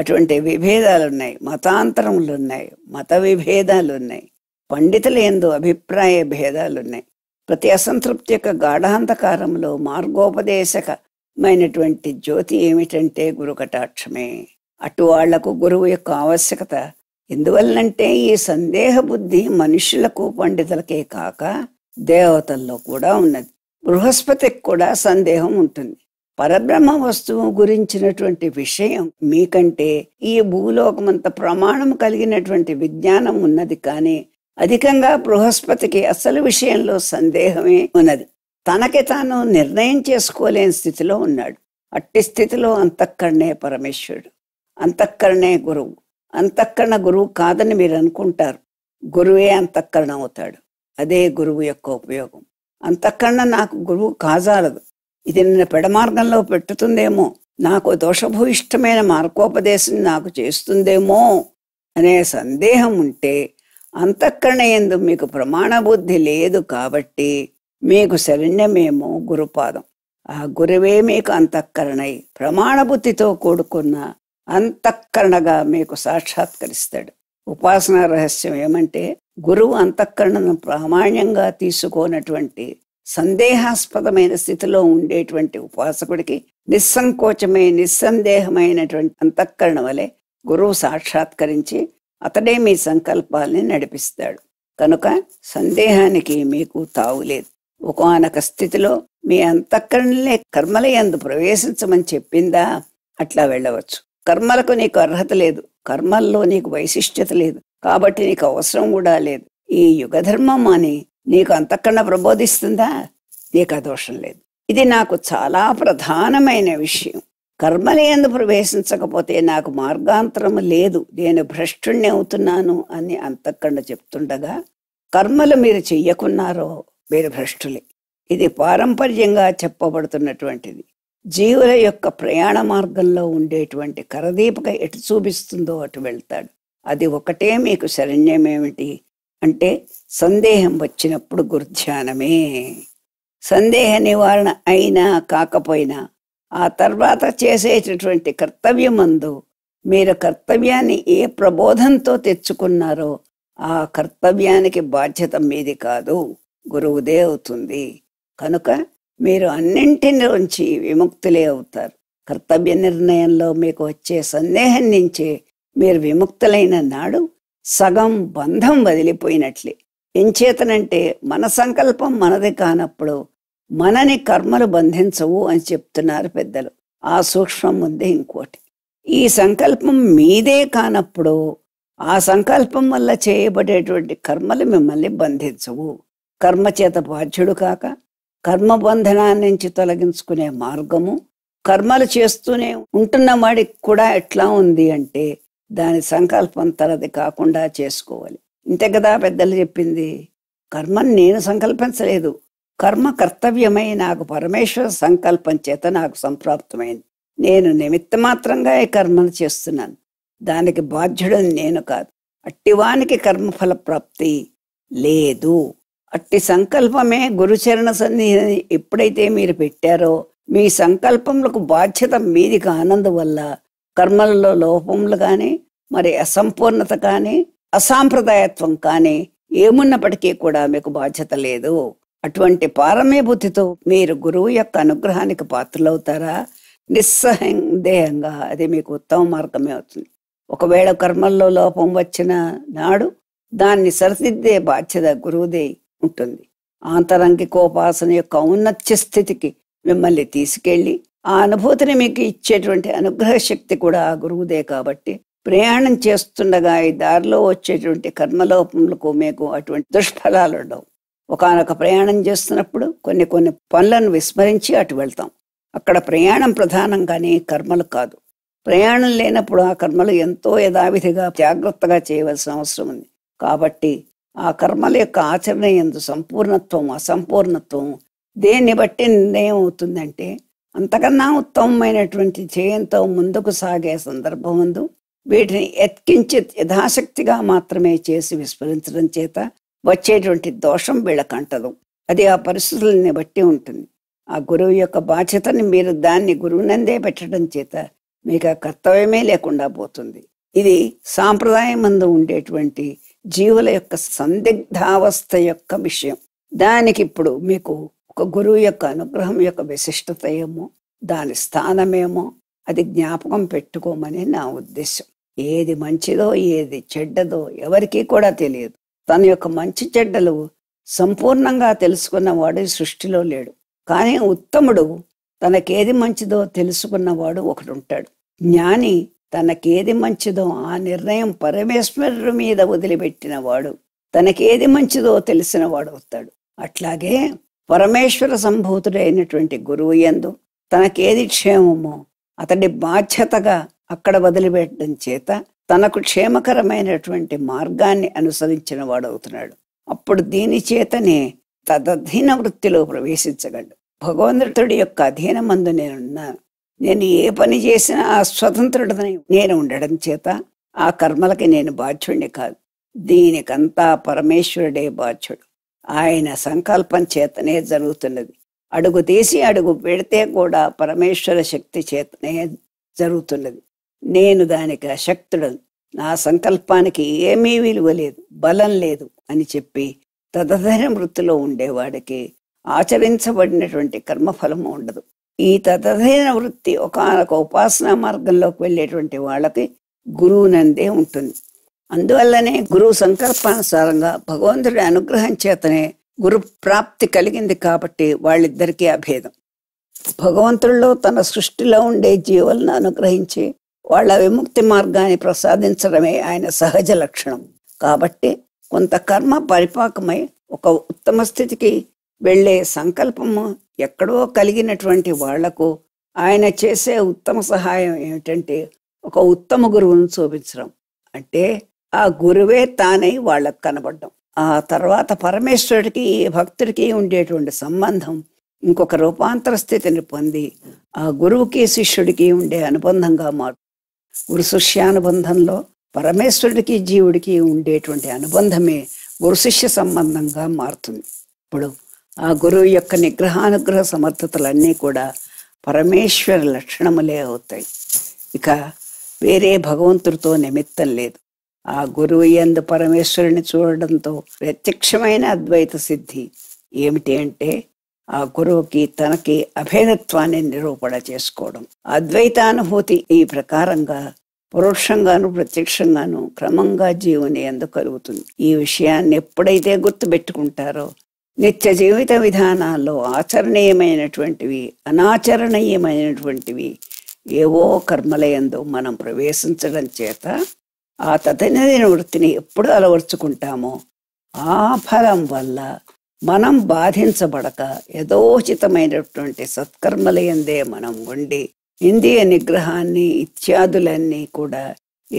అటువంటి విభేదాలు ఉన్నాయి మతాంతరములు ఉన్నాయి మత విభేదాలున్నాయి పండితుల ఎందు అభిప్రాయ భేదాలున్నాయి ప్రతి అసంతృప్తి యొక్క గాఢాంతకారంలో మార్గోపదేశకమైనటువంటి జ్యోతి ఏమిటంటే గురు కటాక్షమే అటు వాళ్లకు గురువు యొక్క ఆవశ్యకత ఎందువల్లంటే ఈ సందేహ బుద్ధి మనుషులకు పండితులకే కాక దేవతల్లో కూడా ఉన్నది బృహస్పతికి కూడా సందేహం ఉంటుంది పరబ్రహ్మ వస్తువు గురించినటువంటి విషయం మీకంటే ఈ భూలోకమంత ప్రమాణం కలిగినటువంటి విజ్ఞానం ఉన్నది కానీ అధికంగా బృహస్పతికి అసలు విషయంలో సందేహమే ఉన్నది తనకి తాను నిర్ణయం చేసుకోలేని స్థితిలో ఉన్నాడు అట్టి స్థితిలో అంతఃకరణే పరమేశ్వరుడు అంతఃకరణే గురువు అంతఃకరణ గురువు కాదని మీరు అనుకుంటారు గురువే అంతఃకరణ అవుతాడు అదే గురువు యొక్క ఉపయోగం అంతకన్నా నాకు గురువు కాజాలదు ఇది నిన్న పెడమార్గంలో పెట్టుతుందేమో నాకు దోషభూయిష్టమైన మార్గోపదేశం నాకు చేస్తుందేమో అనే సందేహం ఉంటే అంతఃకరణ ఎందు మీకు ప్రమాణ బుద్ధి లేదు కాబట్టి మీకు శరణ్యమేమో గురుపాదం ఆ గురువే మీకు అంతఃకరణై ప్రమాణబుద్ధితో కూడుకున్న అంతఃకరణగా మీకు సాక్షాత్కరిస్తాడు ఉపాసనా రహస్యం ఏమంటే గురువు అంతఃకరణను ప్రామాణ్యంగా తీసుకోనటువంటి సందేహాస్పదమైన స్థితిలో ఉండేటువంటి ఉపాసకుడికి నిస్సంకోచమే నిస్సందేహమైనటువంటి అంతఃకరణ వలె గురువు సాక్షాత్కరించి అతడే మీ సంకల్పాల్ని నడిపిస్తాడు కనుక సందేహానికి మీకు తావులేదు ఒకనొక స్థితిలో మీ అంతఃకరణలే కర్మల ఎందు ప్రవేశించమని చెప్పిందా అట్లా వెళ్ళవచ్చు కర్మలకు నీకు అర్హత లేదు కర్మల్లో నీకు వైశిష్ట్యత లేదు కాబట్టి నీకు అవసరం కూడా లేదు ఈ యుగధర్మం అని నీకు అంతకన్నా ప్రబోధిస్తుందా నీకు ఆ దోషం లేదు ఇది నాకు చాలా ప్రధానమైన విషయం కర్మలేందు ప్రవేశించకపోతే నాకు మార్గాంతరం లేదు నేను భ్రష్టుణ్ణి అవుతున్నాను అని అంతకన్నా చెప్తుండగా కర్మలు మీరు చెయ్యకున్నారో మీరు భ్రష్టులే ఇది పారంపర్యంగా చెప్పబడుతున్నటువంటిది జీవుల యొక్క ప్రయాణ మార్గంలో ఉండేటువంటి కరదీపక ఎటు చూపిస్తుందో అటు వెళ్తాడు అది ఒకటే మీకు శరణ్యం ఏమిటి అంటే సందేహం వచ్చినప్పుడు గుర్ధ్యానమే సందేహ నివారణ అయినా కాకపోయినా ఆ తర్వాత చేసేటటువంటి కర్తవ్యమందు మీరు కర్తవ్యాన్ని ఏ ప్రబోధంతో తెచ్చుకున్నారో ఆ కర్తవ్యానికి బాధ్యత మీది కాదు గురువుదే అవుతుంది కనుక మీరు అన్నింటిలోంచి విముక్తులే అవుతారు కర్తవ్య నిర్ణయంలో మీకు వచ్చే సందేహం నుంచే మీరు విముక్తులైన నాడు సగం బంధం వదిలిపోయినట్లే ఎంచేతనంటే మన సంకల్పం మనది కానప్పుడు మనని కర్మలు బంధించవు అని చెప్తున్నారు పెద్దలు ఆ సూక్ష్మం ఉంది ఇంకోటి ఈ సంకల్పం మీదే కానప్పుడు ఆ సంకల్పం వల్ల చేయబడేటువంటి కర్మలు మిమ్మల్ని బంధించవు కర్మ చేత బాధ్యుడు కాక కర్మబంధనాన్ని నుంచి తొలగించుకునే మార్గము కర్మలు చేస్తూనే ఉంటున్న వాడికి కూడా ఎట్లా ఉంది అంటే దాని సంకల్పం తనది కాకుండా చేసుకోవాలి ఇంతే కదా పెద్దలు చెప్పింది కర్మను నేను సంకల్పించలేదు కర్మ కర్తవ్యమై నాకు పరమేశ్వర సంకల్పం చేత నాకు సంప్రాప్తమైంది నేను నిమిత్త మాత్రంగా ఈ కర్మను చేస్తున్నాను దానికి బాధ్యుడు నేను కాదు అట్టివానికి కర్మఫల ప్రాప్తి లేదు అట్టి సంకల్పమే గురుచరణ సన్నిధిని ఎప్పుడైతే మీరు పెట్టారో మీ సంకల్పములకు బాధ్యత మీది కానందువల్ల కర్మలలో లోపములు కానీ మరి అసంపూర్ణత కానీ అసాంప్రదాయత్వం కానీ ఏమున్నప్పటికీ కూడా మీకు బాధ్యత లేదు అటువంటి బుద్ధితో మీరు గురువు యొక్క అనుగ్రహానికి పాత్రలవుతారా నిస్సందేహంగా అది మీకు ఉత్తమ మార్గమే అవుతుంది ఒకవేళ కర్మల్లో లోపం వచ్చిన నాడు దాన్ని సరిదిద్దే బాధ్యత గురువుదే ఉంటుంది ఆంతరంగికోపాసన యొక్క ఔన్నత్య స్థితికి మిమ్మల్ని తీసుకెళ్ళి ఆ అనుభూతిని మీకు ఇచ్చేటువంటి అనుగ్రహ శక్తి కూడా ఆ గురువుదే కాబట్టి ప్రయాణం చేస్తుండగా ఈ దారిలో వచ్చేటువంటి కర్మలోపములకు మీకు అటువంటి దుష్ఫలాలు ఉండవు ఒకనొక ప్రయాణం చేస్తున్నప్పుడు కొన్ని కొన్ని పనులను విస్మరించి అటు వెళ్తాం అక్కడ ప్రయాణం ప్రధానం కానీ కర్మలు కాదు ప్రయాణం లేనప్పుడు ఆ కర్మలు ఎంతో యథావిధిగా జాగ్రత్తగా చేయవలసిన అవసరం ఉంది కాబట్టి ఆ కర్మల యొక్క ఆచరణ ఎందు సంపూర్ణత్వం అసంపూర్ణత్వం దేన్ని బట్టి నిర్ణయం అవుతుందంటే అంతకన్నా ఉత్తమమైనటువంటి చేయంతో ముందుకు సాగే సందర్భం ముందు వీటిని ఎత్కించిత్ యథాశక్తిగా మాత్రమే చేసి విస్మరించడం చేత వచ్చేటువంటి దోషం వీళ్ళకంటదు అది ఆ పరిస్థితుల్ని బట్టి ఉంటుంది ఆ గురువు యొక్క బాధ్యతని మీరు దాన్ని గురువునందే పెట్టడం చేత మీకు ఆ కర్తవ్యమే లేకుండా పోతుంది ఇది సాంప్రదాయం ముందు ఉండేటువంటి జీవుల యొక్క సందిగ్ధావస్థ యొక్క విషయం దానికి ఇప్పుడు మీకు గురువు యొక్క అనుగ్రహం యొక్క విశిష్టత ఏమో దాని స్థానమేమో అది జ్ఞాపకం పెట్టుకోమని నా ఉద్దేశం ఏది మంచిదో ఏది చెడ్డదో ఎవరికీ కూడా తెలియదు తన యొక్క మంచి చెడ్డలు సంపూర్ణంగా తెలుసుకున్నవాడు సృష్టిలో లేడు కానీ ఉత్తముడు తనకేది మంచిదో తెలుసుకున్నవాడు ఒకడు ఉంటాడు జ్ఞాని తనకేది మంచిదో ఆ నిర్ణయం పరమేశ్వరుడు మీద వదిలిపెట్టినవాడు తనకేది మంచిదో తెలిసినవాడు అవుతాడు అట్లాగే పరమేశ్వర సంభూతుడైనటువంటి గురువు ఎందు తనకేది క్షేమమో అతడి బాధ్యతగా అక్కడ వదిలిపెట్టడం చేత తనకు క్షేమకరమైనటువంటి మార్గాన్ని అనుసరించిన వాడవుతున్నాడు అప్పుడు దీని చేతనే తదధీన వృత్తిలో ప్రవేశించగలడు భగవంతుడి యొక్క మందు నేనున్నాను నేను ఏ పని చేసినా ఆ స్వతంత్రుడు నేను ఉండడం చేత ఆ కర్మలకి నేను బాధ్యుణ్ణి కాదు దీనికంతా పరమేశ్వరుడే బాధ్యుడు ఆయన సంకల్పం చేతనే జరుగుతున్నది అడుగు తీసి అడుగు పెడితే కూడా పరమేశ్వర శక్తి చేతనే జరుగుతున్నది నేను దానికి అశక్తుడు నా సంకల్పానికి ఏమీ విలువ లేదు బలం లేదు అని చెప్పి తదధర వృత్తిలో ఉండేవాడికి ఆచరించబడినటువంటి కర్మఫలము ఉండదు ఈ తదధైన వృత్తి ఒకనొక ఉపాసనా మార్గంలోకి వెళ్ళేటువంటి వాళ్ళకి గురువునందే ఉంటుంది అందువల్లనే గురువు సంకల్పానుసారంగా భగవంతుడి అనుగ్రహం చేతనే గురు ప్రాప్తి కలిగింది కాబట్టి వాళ్ళిద్దరికీ అభేదం భగవంతుడిలో తన సృష్టిలో ఉండే జీవులను అనుగ్రహించి వాళ్ళ విముక్తి మార్గాన్ని ప్రసాదించడమే ఆయన సహజ లక్షణం కాబట్టి కొంత కర్మ పరిపాకమై ఒక ఉత్తమ స్థితికి వెళ్లే సంకల్పము ఎక్కడో కలిగినటువంటి వాళ్లకు ఆయన చేసే ఉత్తమ సహాయం ఏమిటంటే ఒక ఉత్తమ గురువును చూపించడం అంటే ఆ గురువే తానై వాళ్ళకు కనబడ్డం ఆ తర్వాత పరమేశ్వరుడికి భక్తుడికి ఉండేటువంటి సంబంధం ఇంకొక రూపాంతర స్థితిని పొంది ఆ గురువుకి శిష్యుడికి ఉండే అనుబంధంగా మారు గురు శిష్యానుబంధంలో పరమేశ్వరుడికి జీవుడికి ఉండేటువంటి అనుబంధమే గురు శిష్య సంబంధంగా మారుతుంది ఇప్పుడు ఆ గురువు యొక్క నిగ్రహానుగ్రహ సమర్థతలన్నీ కూడా పరమేశ్వర లక్షణములే అవుతాయి ఇక వేరే భగవంతుడితో నిమిత్తం లేదు ఆ గురువు ఎందు పరమేశ్వరుని చూడడంతో ప్రత్యక్షమైన అద్వైత సిద్ధి ఏమిటి అంటే ఆ గురువుకి తనకి అభేదత్వాన్ని నిరూపణ చేసుకోవడం అద్వైతానుభూతి ఈ ప్రకారంగా పరోక్షంగాను ప్రత్యక్షంగాను క్రమంగా జీవుని ఎందు కలుగుతుంది ఈ విషయాన్ని ఎప్పుడైతే గుర్తుపెట్టుకుంటారో నిత్య జీవిత విధానాల్లో ఆచరణీయమైనటువంటివి అనాచరణీయమైనటువంటివి ఏవో కర్మలయందు మనం ప్రవేశించడం చేత ఆ తదనదిన వృత్తిని ఎప్పుడు అలవర్చుకుంటామో ఆ ఫలం వల్ల మనం బాధించబడక యథోచితమైనటువంటి సత్కర్మలయందే మనం ఉండి ఇంద్రియ నిగ్రహాన్ని ఇత్యాదులన్నీ కూడా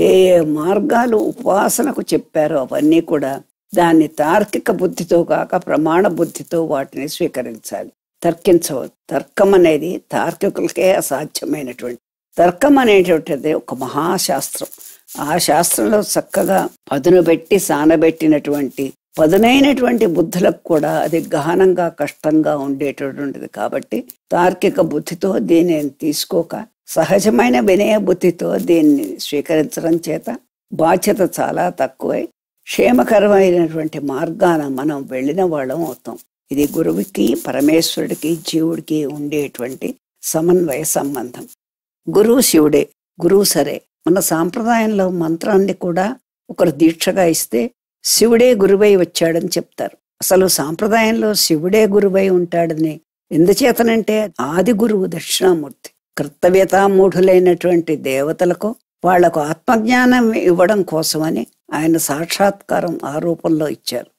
ఏ ఏ మార్గాలు ఉపాసనకు చెప్పారో అవన్నీ కూడా దాన్ని తార్కిక బుద్ధితో కాక ప్రమాణ బుద్ధితో వాటిని స్వీకరించాలి తర్కించవద్దు తర్కం అనేది తార్కికులకే అసాధ్యమైనటువంటి తర్కం అనేటువంటిది ఒక మహాశాస్త్రం ఆ శాస్త్రంలో చక్కగా పదునుబెట్టి సానబెట్టినటువంటి పదునైనటువంటి బుద్ధులకు కూడా అది గహనంగా కష్టంగా ఉండేటటువంటిది కాబట్టి తార్కిక బుద్ధితో దీన్ని తీసుకోక సహజమైన వినయ బుద్ధితో దీన్ని స్వీకరించడం చేత బాధ్యత చాలా తక్కువై క్షేమకరమైనటువంటి మార్గాన మనం వెళ్ళిన వాళ్ళం అవుతాం ఇది గురువుకి పరమేశ్వరుడికి జీవుడికి ఉండేటువంటి సమన్వయ సంబంధం గురువు శివుడే గురువు సరే మన సాంప్రదాయంలో మంత్రాన్ని కూడా ఒకరు దీక్షగా ఇస్తే శివుడే గురువై వచ్చాడని చెప్తారు అసలు సాంప్రదాయంలో శివుడే గురువై ఉంటాడని ఎందుచేతనంటే ఆది గురువు దక్షిణామూర్తి కర్తవ్యతామూఢులైనటువంటి దేవతలకు వాళ్లకు ఆత్మజ్ఞానం ఇవ్వడం కోసమని ఆయన సాక్షాత్కారం ఆ రూపంలో ఇచ్చారు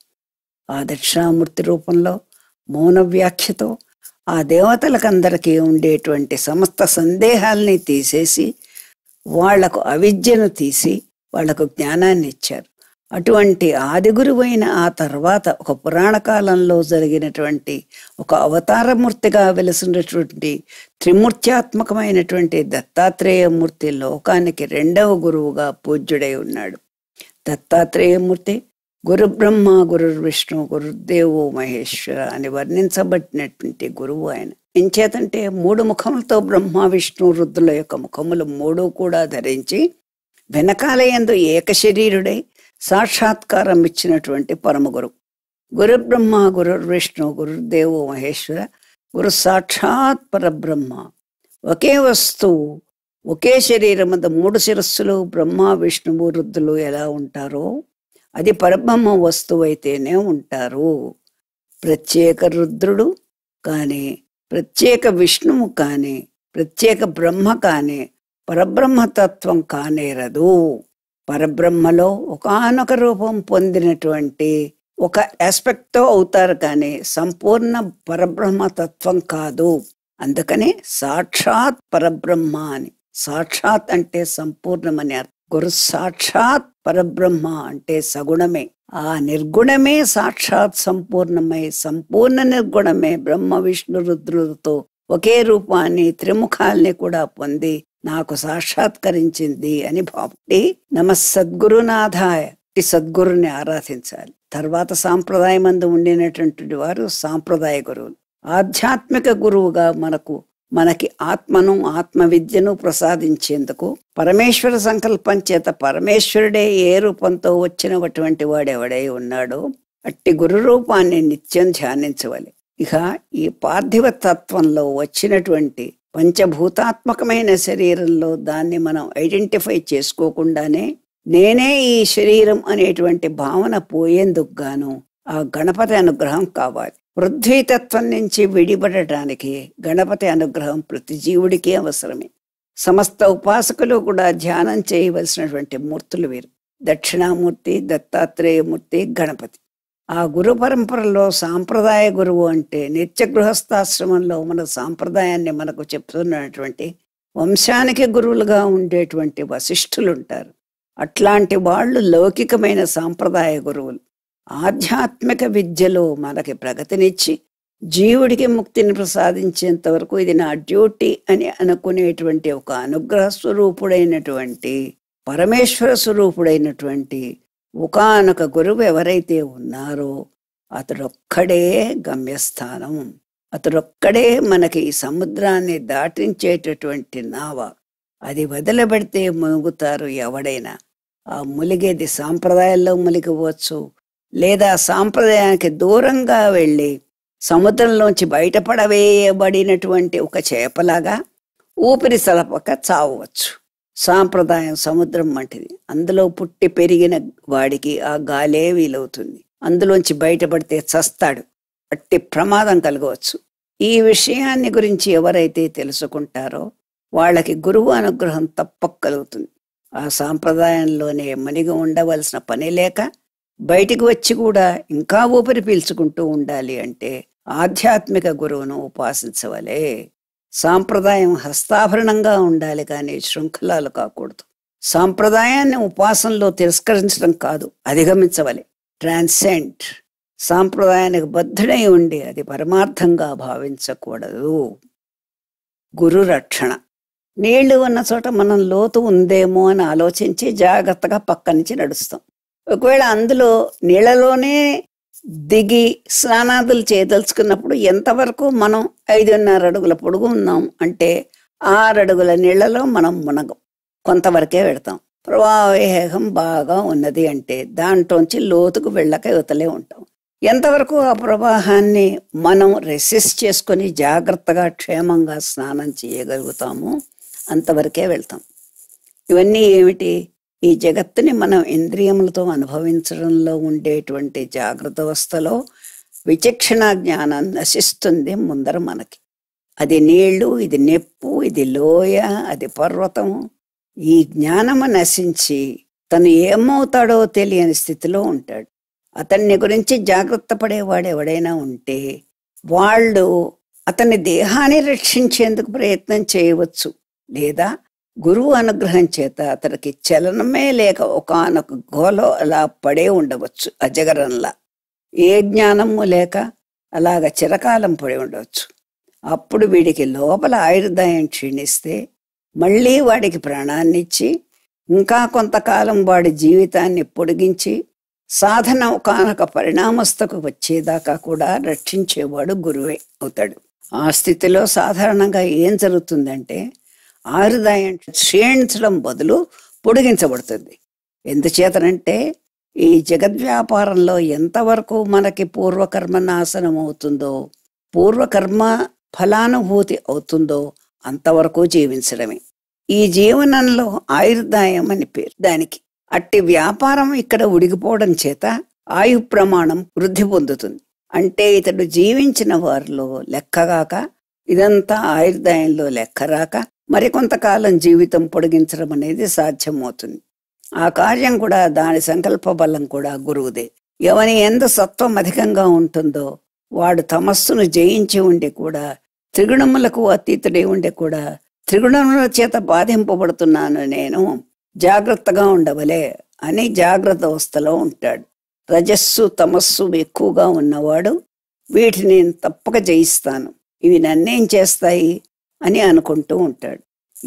ఆ దక్షిణామూర్తి రూపంలో మౌన వ్యాఖ్యతో ఆ దేవతలకందరికీ ఉండేటువంటి సమస్త సందేహాల్ని తీసేసి వాళ్లకు అవిద్యను తీసి వాళ్లకు జ్ఞానాన్ని ఇచ్చారు అటువంటి ఆది గురువైన ఆ తర్వాత ఒక పురాణ కాలంలో జరిగినటువంటి ఒక అవతారమూర్తిగా వెలిసినటువంటి త్రిమూర్త్యాత్మకమైనటువంటి దత్తాత్రేయమూర్తి లోకానికి రెండవ గురువుగా పూజ్యుడై ఉన్నాడు దత్తాత్రేయమూర్తి గురు బ్రహ్మ గురు విష్ణు గురుదేవు మహేశ్వర అని వర్ణించబడినటువంటి గురువు ఆయన ఎంచేతంటే మూడు ముఖములతో బ్రహ్మ విష్ణు రుద్రుల యొక్క ముఖములు మూడు కూడా ధరించి వెనకాలయందు శరీరుడై సాక్షాత్కారం ఇచ్చినటువంటి పరమ గురు బ్రహ్మ గురు విష్ణు గురుదేవు మహేశ్వర గురు సాక్షాత్ పరబ్రహ్మ ఒకే వస్తువు ఒకే శరీరం మీద మూడు శిరస్సులు బ్రహ్మ విష్ణువు రుద్రులు ఎలా ఉంటారో అది పరబ్రహ్మ వస్తువు అయితేనే ఉంటారు ప్రత్యేక రుద్రుడు కానీ ప్రత్యేక విష్ణువు కానీ ప్రత్యేక బ్రహ్మ కానీ పరబ్రహ్మతత్వం కానేరదు పరబ్రహ్మలో ఒకనొక రూపం పొందినటువంటి ఒక ఆస్పెక్ట్తో అవుతారు కానీ సంపూర్ణ పరబ్రహ్మతత్వం కాదు అందుకని సాక్షాత్ పరబ్రహ్మ అని సాక్షాత్ అంటే సంపూర్ణమని అర్థం గురు సాక్షాత్ పరబ్రహ్మ అంటే సగుణమే ఆ నిర్గుణమే సాక్షాత్ సంపూర్ణమై సంపూర్ణ నిర్గుణమే బ్రహ్మ విష్ణు రుద్రులతో ఒకే రూపాన్ని త్రిముఖాల్ని కూడా పొంది నాకు సాక్షాత్కరించింది అని భావండి నమ సద్గురునాథాయ ఈ సద్గురుని ఆరాధించాలి తర్వాత సాంప్రదాయమందు ఉండినటువంటి వారు సాంప్రదాయ గురువులు ఆధ్యాత్మిక గురువుగా మనకు మనకి ఆత్మను ఆత్మ విద్యను ప్రసాదించేందుకు పరమేశ్వర సంకల్పం చేత పరమేశ్వరుడే ఏ రూపంతో వచ్చినటువంటి వాడెవడై ఉన్నాడో అట్టి గురు రూపాన్ని నిత్యం ధ్యానించవాలి ఇక ఈ పార్థివ తత్వంలో వచ్చినటువంటి పంచభూతాత్మకమైన శరీరంలో దాన్ని మనం ఐడెంటిఫై చేసుకోకుండానే నేనే ఈ శరీరం అనేటువంటి భావన పోయేందుకు గాను ఆ గణపతి అనుగ్రహం కావాలి పృథ్వీతత్వం నుంచి విడిపడటానికి గణపతి అనుగ్రహం ప్రతి జీవుడికి అవసరమే సమస్త ఉపాసకులు కూడా ధ్యానం చేయవలసినటువంటి మూర్తులు వీరు దక్షిణామూర్తి దత్తాత్రేయమూర్తి గణపతి ఆ గురు పరంపరలో సాంప్రదాయ గురువు అంటే నిత్య గృహస్థాశ్రమంలో మన సాంప్రదాయాన్ని మనకు చెప్తున్నటువంటి వంశానికి గురువులుగా ఉండేటువంటి వశిష్ఠులుంటారు అట్లాంటి వాళ్ళు లౌకికమైన సాంప్రదాయ గురువులు ఆధ్యాత్మిక విద్యలో మనకి ప్రగతినిచ్చి జీవుడికి ముక్తిని ప్రసాదించేంత వరకు ఇది నా డ్యూటీ అని అనుకునేటువంటి ఒక అనుగ్రహ స్వరూపుడైనటువంటి పరమేశ్వర స్వరూపుడైనటువంటి ఒకనొక గురువు ఎవరైతే ఉన్నారో అతడొక్కడే గమ్యస్థానం అతడొక్కడే మనకి ఈ సముద్రాన్ని దాటించేటటువంటి నావ అది వదిలబెడితే మునుగుతారు ఎవడైనా ఆ ములిగేది సాంప్రదాయాల్లో మునిగివచ్చు లేదా సాంప్రదాయానికి దూరంగా వెళ్ళి సముద్రంలోంచి బయటపడవేయబడినటువంటి ఒక చేపలాగా ఊపిరి సలపక చావవచ్చు సాంప్రదాయం సముద్రం వంటిది అందులో పుట్టి పెరిగిన వాడికి ఆ గాలే వీలవుతుంది అందులోంచి బయటపడితే చస్తాడు అట్టి ప్రమాదం కలగవచ్చు ఈ విషయాన్ని గురించి ఎవరైతే తెలుసుకుంటారో వాళ్ళకి గురువు అనుగ్రహం తప్పక కలుగుతుంది ఆ సాంప్రదాయంలోనే మనిగి ఉండవలసిన పని లేక బయటికి వచ్చి కూడా ఇంకా ఊపిరి పీల్చుకుంటూ ఉండాలి అంటే ఆధ్యాత్మిక గురువును ఉపాసించవలే సాంప్రదాయం హస్తాభరణంగా ఉండాలి కానీ శృంఖలాలు కాకూడదు సాంప్రదాయాన్ని ఉపాసనలో తిరస్కరించడం కాదు అధిగమించవలే ట్రాన్సెంట్ సాంప్రదాయానికి బద్ధుడై ఉండి అది పరమార్థంగా భావించకూడదు గురు రక్షణ నీళ్లు ఉన్న చోట మనం లోతు ఉందేమో అని ఆలోచించి జాగ్రత్తగా పక్క నుంచి నడుస్తాం ఒకవేళ అందులో నీళ్ళలోనే దిగి స్నానాదులు చేయదలుచుకున్నప్పుడు ఎంతవరకు మనం ఐదున్నర అడుగుల పొడుగు ఉన్నాం అంటే ఆరు అడుగుల నీళ్లలో మనం మునగం కొంతవరకే పెడతాం ప్రవాహేహం బాగా ఉన్నది అంటే దాంట్లోంచి లోతుకు వెళ్ళక యువతలే ఉంటాం ఎంతవరకు ఆ ప్రవాహాన్ని మనం రెసిస్ట్ చేసుకొని జాగ్రత్తగా క్షేమంగా స్నానం చేయగలుగుతామో అంతవరకే వెళ్తాం ఇవన్నీ ఏమిటి ఈ జగత్తుని మనం ఇంద్రియములతో అనుభవించడంలో ఉండేటువంటి జాగ్రత్త అవస్థలో విచక్షణ జ్ఞానం నశిస్తుంది ముందర మనకి అది నీళ్లు ఇది నెప్పు ఇది లోయ అది పర్వతం ఈ జ్ఞానము నశించి తను ఏమవుతాడో తెలియని స్థితిలో ఉంటాడు అతన్ని గురించి జాగ్రత్త పడేవాడు ఎవడైనా ఉంటే వాళ్ళు అతని దేహాన్ని రక్షించేందుకు ప్రయత్నం చేయవచ్చు లేదా గురువు అనుగ్రహం చేత అతనికి చలనమే లేక ఒకనొక గోలో అలా పడే ఉండవచ్చు అజగరంలా ఏ జ్ఞానము లేక అలాగ చిరకాలం పడి ఉండవచ్చు అప్పుడు వీడికి లోపల ఆయుర్దాయం క్షీణిస్తే మళ్ళీ వాడికి ప్రాణాన్నిచ్చి ఇంకా కొంతకాలం వాడి జీవితాన్ని పొడిగించి సాధన ఒకనొక పరిణామస్థకు వచ్చేదాకా కూడా రక్షించేవాడు గురువే అవుతాడు ఆ స్థితిలో సాధారణంగా ఏం జరుగుతుందంటే ఆరుదాయం క్షీణించడం బదులు పొడిగించబడుతుంది ఎందుచేతనంటే ఈ జగద్వ్యాపారంలో ఎంతవరకు మనకి పూర్వకర్మ నాశనం అవుతుందో పూర్వకర్మ ఫలానుభూతి అవుతుందో అంతవరకు జీవించడమే ఈ జీవనంలో ఆయుర్దాయం అని పేరు దానికి అట్టి వ్యాపారం ఇక్కడ ఉడిగిపోవడం చేత ఆయు ప్రమాణం వృద్ధి పొందుతుంది అంటే ఇతడు జీవించిన వారిలో లెక్కగాక ఇదంతా ఆయుర్దాయంలో రాక మరికొంతకాలం జీవితం పొడిగించడం అనేది సాధ్యమవుతుంది ఆ కార్యం కూడా దాని సంకల్ప బలం కూడా గురువుదే ఎవని ఎంత సత్వం అధికంగా ఉంటుందో వాడు తమస్సును జయించి ఉండి కూడా త్రిగుణములకు అతీతుడై ఉండి కూడా త్రిగుణముల చేత బాధింపబడుతున్నాను నేను జాగ్రత్తగా ఉండవలే అని జాగ్రత్త అవస్థలో ఉంటాడు రజస్సు తమస్సు ఎక్కువగా ఉన్నవాడు వీటిని తప్పక జయిస్తాను ఇవి నన్నేం చేస్తాయి అని అనుకుంటూ ఉంటాడు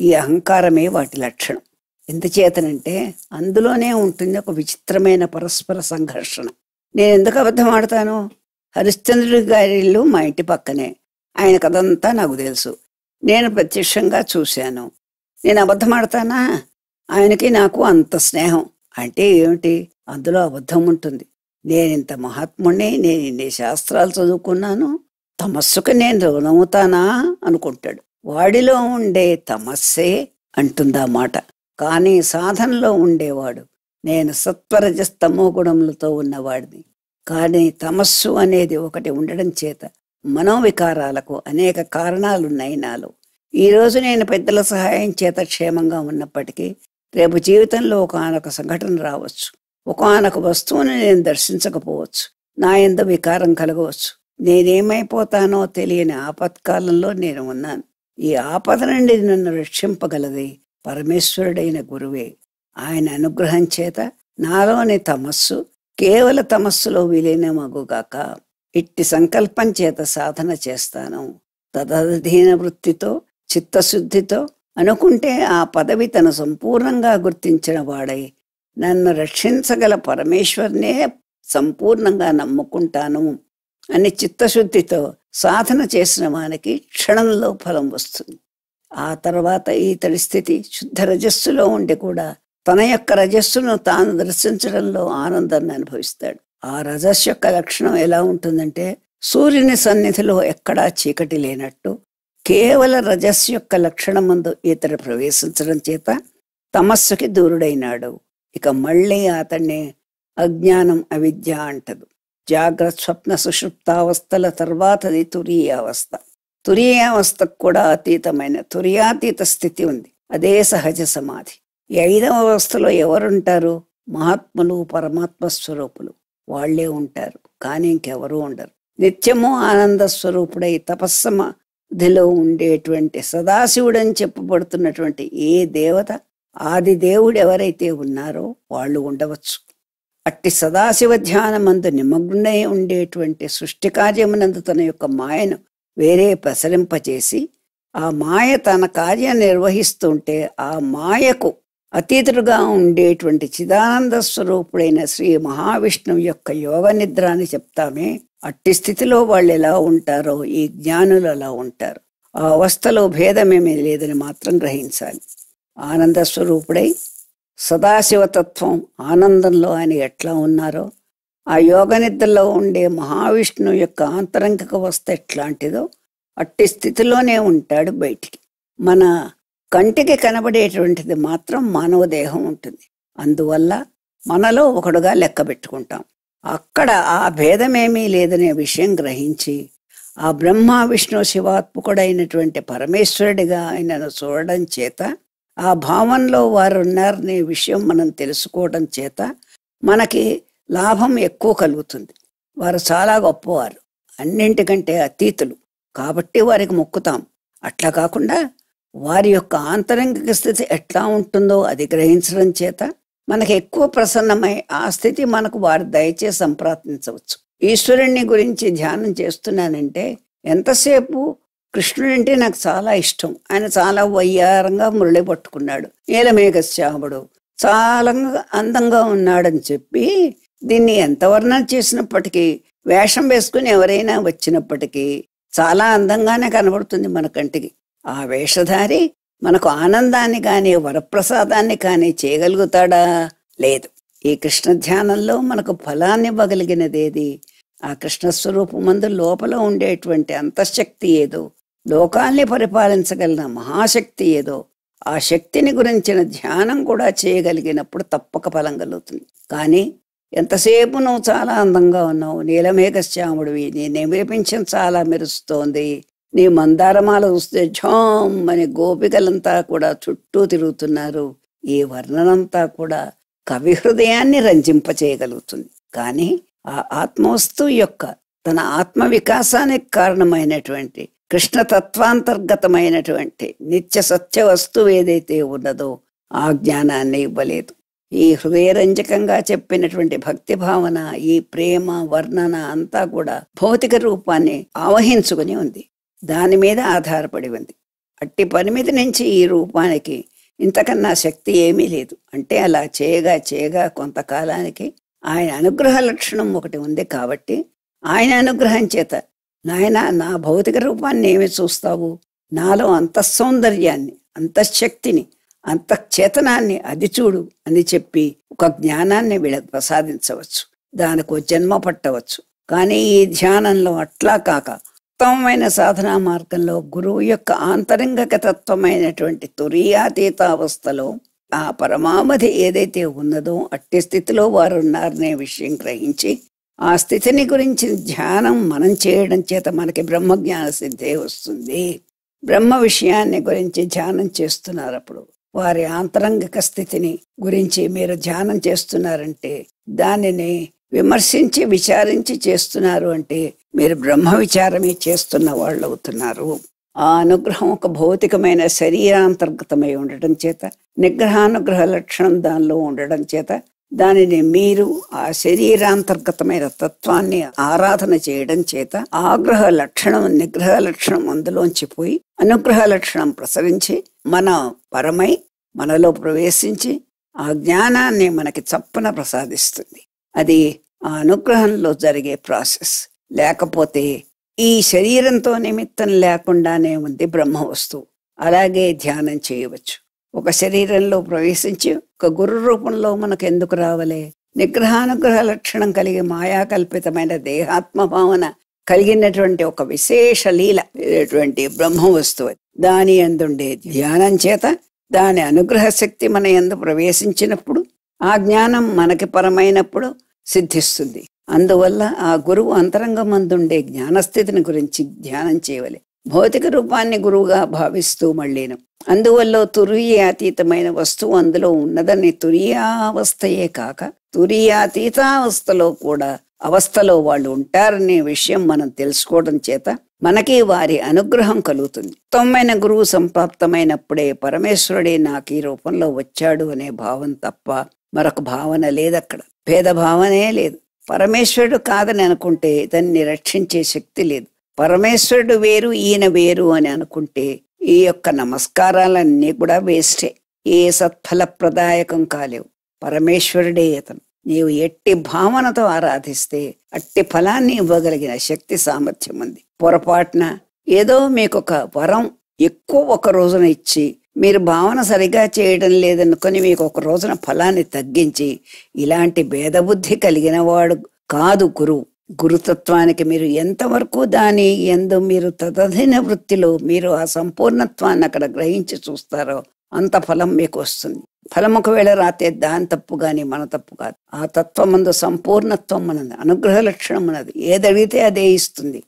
ఈ అహంకారమే వాటి లక్షణం ఎందుచేతనంటే అందులోనే ఉంటుంది ఒక విచిత్రమైన పరస్పర సంఘర్షణ నేను ఎందుకు అబద్ధం ఆడతాను హరిశ్చంద్రుడి గారి ఇల్లు మా ఇంటి పక్కనే ఆయన కథంతా నాకు తెలుసు నేను ప్రత్యక్షంగా చూశాను నేను అబద్ధం ఆడతానా ఆయనకి నాకు అంత స్నేహం అంటే ఏమిటి అందులో అబద్ధం ఉంటుంది నేనింత మహాత్ముణ్ణి నేను ఇన్ని శాస్త్రాలు చదువుకున్నాను తమస్సుకు నేను రుణమవుతానా అనుకుంటాడు వాడిలో ఉండే తమస్సే అంటుందా మాట కానీ సాధనలో ఉండేవాడు నేను సత్వరజస్తమో గుణములతో ఉన్నవాడిని కానీ తమస్సు అనేది ఒకటి ఉండడం చేత మనోవికారాలకు అనేక కారణాలున్నాయి నాలో ఈరోజు నేను పెద్దల సహాయం చేత క్షేమంగా ఉన్నప్పటికీ రేపు జీవితంలో ఒకనొక సంఘటన రావచ్చు ఒకనొక వస్తువును నేను దర్శించకపోవచ్చు నా ఎందు వికారం కలగవచ్చు నేనేమైపోతానో తెలియని ఆపత్కాలంలో నేను ఉన్నాను ఈ ఆపద నుండి నన్ను రక్షింపగలది పరమేశ్వరుడైన గురువే ఆయన అనుగ్రహం చేత నాలోని తమస్సు కేవల తమస్సులో విలీనమగుగాక ఇట్టి సంకల్పం చేత సాధన చేస్తాను తదధీన వృత్తితో చిత్తశుద్ధితో అనుకుంటే ఆ పదవి తను సంపూర్ణంగా గుర్తించిన వాడై నన్ను రక్షించగల పరమేశ్వర్నే సంపూర్ణంగా నమ్ముకుంటాను అని చిత్తశుద్ధితో సాధన చేసిన వానికి క్షణంలో ఫలం వస్తుంది ఆ తర్వాత ఇతడి స్థితి శుద్ధ రజస్సులో ఉండి కూడా తన యొక్క రజస్సును తాను దర్శించడంలో ఆనందాన్ని అనుభవిస్తాడు ఆ రజస్ యొక్క లక్షణం ఎలా ఉంటుందంటే సూర్యుని సన్నిధిలో ఎక్కడా చీకటి లేనట్టు కేవల రజస్సు యొక్క లక్షణం ముందు ఇతడు ప్రవేశించడం చేత తమస్సుకి దూరుడైనాడు ఇక మళ్ళీ అతన్ని అజ్ఞానం అవిద్య అంటదు జాగ్రత్త స్వప్న సుషుప్తావస్థల తర్వాతది తురియ అవస్థకు కూడా అతీతమైన తురియాతీత స్థితి ఉంది అదే సహజ సమాధి ఈ ఐదవ అవస్థలో ఎవరుంటారు మహాత్ములు పరమాత్మ స్వరూపులు వాళ్లే ఉంటారు కానీ ఇంకెవరూ ఉండరు నిత్యము ఆనంద స్వరూపుడై తపస్సమధిలో ఉండేటువంటి సదాశివుడని చెప్పబడుతున్నటువంటి ఏ దేవత ఆది దేవుడు ఎవరైతే ఉన్నారో వాళ్ళు ఉండవచ్చు అట్టి సదాశివ ధ్యానమందు నిమగ్నై ఉండేటువంటి సృష్టి కార్యమునందు తన యొక్క మాయను వేరే ప్రసరింపచేసి ఆ మాయ తన కార్యం నిర్వహిస్తుంటే ఆ మాయకు అతీతుడుగా ఉండేటువంటి చిదానంద స్వరూపుడైన శ్రీ మహావిష్ణువు యొక్క యోగ నిద్ర అని చెప్తామే అట్టి స్థితిలో వాళ్ళు ఎలా ఉంటారో ఈ జ్ఞానులు అలా ఉంటారు ఆ అవస్థలో భేదమేమీ లేదని మాత్రం గ్రహించాలి ఆనంద స్వరూపుడై సదాశివతత్వం ఆనందంలో ఆయన ఎట్లా ఉన్నారో ఆ యోగనిద్రలో ఉండే మహావిష్ణు యొక్క ఆంతరంగిక వస్తే ఎట్లాంటిదో అట్టి స్థితిలోనే ఉంటాడు బయటికి మన కంటికి కనబడేటువంటిది మాత్రం మానవ దేహం ఉంటుంది అందువల్ల మనలో ఒకడుగా లెక్క పెట్టుకుంటాం అక్కడ ఆ భేదమేమీ లేదనే విషయం గ్రహించి ఆ బ్రహ్మ విష్ణు శివాత్ముకుడైనటువంటి పరమేశ్వరుడిగా ఆయనను చూడడం చేత ఆ భావంలో వారు ఉన్నారనే విషయం మనం తెలుసుకోవడం చేత మనకి లాభం ఎక్కువ కలుగుతుంది వారు చాలా గొప్పవారు అన్నింటికంటే అతీతులు కాబట్టి వారికి మొక్కుతాం అట్లా కాకుండా వారి యొక్క ఆంతరంగిక స్థితి ఎట్లా ఉంటుందో అది గ్రహించడం చేత మనకి ఎక్కువ ప్రసన్నమై ఆ స్థితి మనకు వారు దయచేసి సంప్రార్థించవచ్చు ఈశ్వరుణ్ణి గురించి ధ్యానం చేస్తున్నానంటే ఎంతసేపు కృష్ణుడు అంటే నాకు చాలా ఇష్టం ఆయన చాలా వయ్యారంగా మురళి పట్టుకున్నాడు నీలమేఘశ్యాముడు చాలా అందంగా ఉన్నాడని చెప్పి దీన్ని ఎంత వర్ణన చేసినప్పటికీ వేషం వేసుకుని ఎవరైనా వచ్చినప్పటికీ చాలా అందంగానే కనబడుతుంది మన కంటికి ఆ వేషధారి మనకు ఆనందాన్ని కానీ వరప్రసాదాన్ని కానీ చేయగలుగుతాడా లేదు ఈ కృష్ణ ధ్యానంలో మనకు ఫలాన్ని ఇవ్వగలిగినదేది ఆ కృష్ణస్వరూపమందు లోపల ఉండేటువంటి అంతఃశక్తి ఏదో లోకాల్ని పరిపాలించగలిగిన మహాశక్తి ఏదో ఆ శక్తిని గురించిన ధ్యానం కూడా చేయగలిగినప్పుడు తప్పక ఫలం కలుగుతుంది కానీ ఎంతసేపు నువ్వు చాలా అందంగా ఉన్నావు నీలమేఘశ్యాముడివి నీ నిమిరిపించిన చాలా మెరుస్తోంది నీ మందారమాల చూస్తే ఝామ్ అని గోపికలంతా కూడా చుట్టూ తిరుగుతున్నారు ఈ వర్ణనంతా కూడా కవి హృదయాన్ని రంజింపచేయగలుగుతుంది కానీ ఆ ఆత్మవస్తువు యొక్క తన ఆత్మ వికాసానికి కారణమైనటువంటి కృష్ణ తత్వాంతర్గతమైనటువంటి నిత్య సత్య వస్తువు ఏదైతే ఉన్నదో ఆ జ్ఞానాన్ని ఇవ్వలేదు ఈ హృదయరంజకంగా చెప్పినటువంటి భక్తి భావన ఈ ప్రేమ వర్ణన అంతా కూడా భౌతిక రూపాన్ని ఆవహించుకుని ఉంది దాని మీద ఆధారపడి ఉంది అట్టి పరిమితి నుంచి ఈ రూపానికి ఇంతకన్నా శక్తి ఏమీ లేదు అంటే అలా చేయగా చేయగా కొంతకాలానికి ఆయన అనుగ్రహ లక్షణం ఒకటి ఉంది కాబట్టి ఆయన అనుగ్రహం చేత నాయన నా భౌతిక రూపాన్ని ఏమి చూస్తావు నాలో అంత అంతఃసౌందర్యాన్ని అంతఃశక్తిని అంతఃచేతనాన్ని అది చూడు అని చెప్పి ఒక జ్ఞానాన్ని వీళ్ళ ప్రసాదించవచ్చు దానికి జన్మ పట్టవచ్చు కానీ ఈ ధ్యానంలో అట్లా కాక ఉత్తమమైన సాధనా మార్గంలో గురువు యొక్క ఆంతరంగక తత్వమైనటువంటి తురియాతీత అవస్థలో ఆ పరమావధి ఏదైతే ఉన్నదో అట్టి స్థితిలో వారు ఉన్నారనే విషయం గ్రహించి ఆ స్థితిని గురించి ధ్యానం మనం చేయడం చేత మనకి బ్రహ్మజ్ఞాన సిద్ధి వస్తుంది బ్రహ్మ విషయాన్ని గురించి ధ్యానం చేస్తున్నారు అప్పుడు వారి ఆంతరంగిక స్థితిని గురించి మీరు ధ్యానం చేస్తున్నారంటే దానిని విమర్శించి విచారించి చేస్తున్నారు అంటే మీరు బ్రహ్మ విచారమే చేస్తున్న వాళ్ళు అవుతున్నారు ఆ అనుగ్రహం ఒక భౌతికమైన శరీరాంతర్గతమై ఉండటం చేత నిగ్రహానుగ్రహ లక్షణం దానిలో ఉండడం చేత దానిని మీరు ఆ శరీరాంతర్గతమైన తత్వాన్ని ఆరాధన చేయడం చేత ఆగ్రహ లక్షణం నిగ్రహ లక్షణం అందులోంచి పోయి అనుగ్రహ లక్షణం ప్రసరించి మన పరమై మనలో ప్రవేశించి ఆ జ్ఞానాన్ని మనకి చప్పున ప్రసాదిస్తుంది అది ఆ అనుగ్రహంలో జరిగే ప్రాసెస్ లేకపోతే ఈ శరీరంతో నిమిత్తం లేకుండానే ఉంది బ్రహ్మ వస్తువు అలాగే ధ్యానం చేయవచ్చు ఒక శరీరంలో ప్రవేశించి ఒక గురు రూపంలో మనకు ఎందుకు రావలే నిగ్రహానుగ్రహ లక్షణం కలిగి మాయాకల్పితమైన దేహాత్మ భావన కలిగినటువంటి ఒక విశేష లీల బ్రహ్మ వస్తువు దాని ఎందుండే ధ్యానం చేత దాని అనుగ్రహ శక్తి మన ఎందు ప్రవేశించినప్పుడు ఆ జ్ఞానం మనకి పరమైనప్పుడు సిద్ధిస్తుంది అందువల్ల ఆ గురువు అంతరంగం అందుండే జ్ఞానస్థితిని గురించి ధ్యానం చేయవలే భౌతిక రూపాన్ని గురువుగా భావిస్తూ మళ్ళీను అందువల్ల తురియ అతీతమైన వస్తువు అందులో ఉన్నదని తురియావస్థయే కాక తురియాతీతావస్థలో కూడా అవస్థలో వాళ్ళు ఉంటారనే విషయం మనం తెలుసుకోవడం చేత మనకి వారి అనుగ్రహం కలుగుతుంది తొమ్మైన గురువు సంప్రాప్తమైనప్పుడే పరమేశ్వరుడే నాకు ఈ రూపంలో వచ్చాడు అనే భావం తప్ప మరొక భావన లేదక్కడ భేద భావనే లేదు పరమేశ్వరుడు కాదని అనుకుంటే దాన్ని రక్షించే శక్తి లేదు పరమేశ్వరుడు వేరు ఈయన వేరు అని అనుకుంటే ఈ యొక్క నమస్కారాలన్నీ కూడా వేస్టే ఏ సత్ఫలప్రదాయకం కాలేవు పరమేశ్వరుడే అతను నీవు ఎట్టి భావనతో ఆరాధిస్తే అట్టి ఫలాన్ని ఇవ్వగలిగిన శక్తి సామర్థ్యం ఉంది పొరపాటున ఏదో మీకు ఒక వరం ఎక్కువ ఒక రోజున ఇచ్చి మీరు భావన సరిగా చేయడం లేదనుకొని మీకు ఒక రోజున ఫలాన్ని తగ్గించి ఇలాంటి భేదబుద్ధి కలిగిన వాడు కాదు గురువు గురుతత్వానికి మీరు ఎంతవరకు దాని ఎందు మీరు తదధిన వృత్తిలో మీరు ఆ సంపూర్ణత్వాన్ని అక్కడ గ్రహించి చూస్తారో అంత ఫలం మీకు వస్తుంది ఫలం ఒకవేళ రాతే దాని తప్పు కానీ మన తప్పు కాదు ఆ తత్వం అందు సంపూర్ణత్వం మనది అనుగ్రహ లక్షణం అన్నది ఏది అడిగితే అదే ఇస్తుంది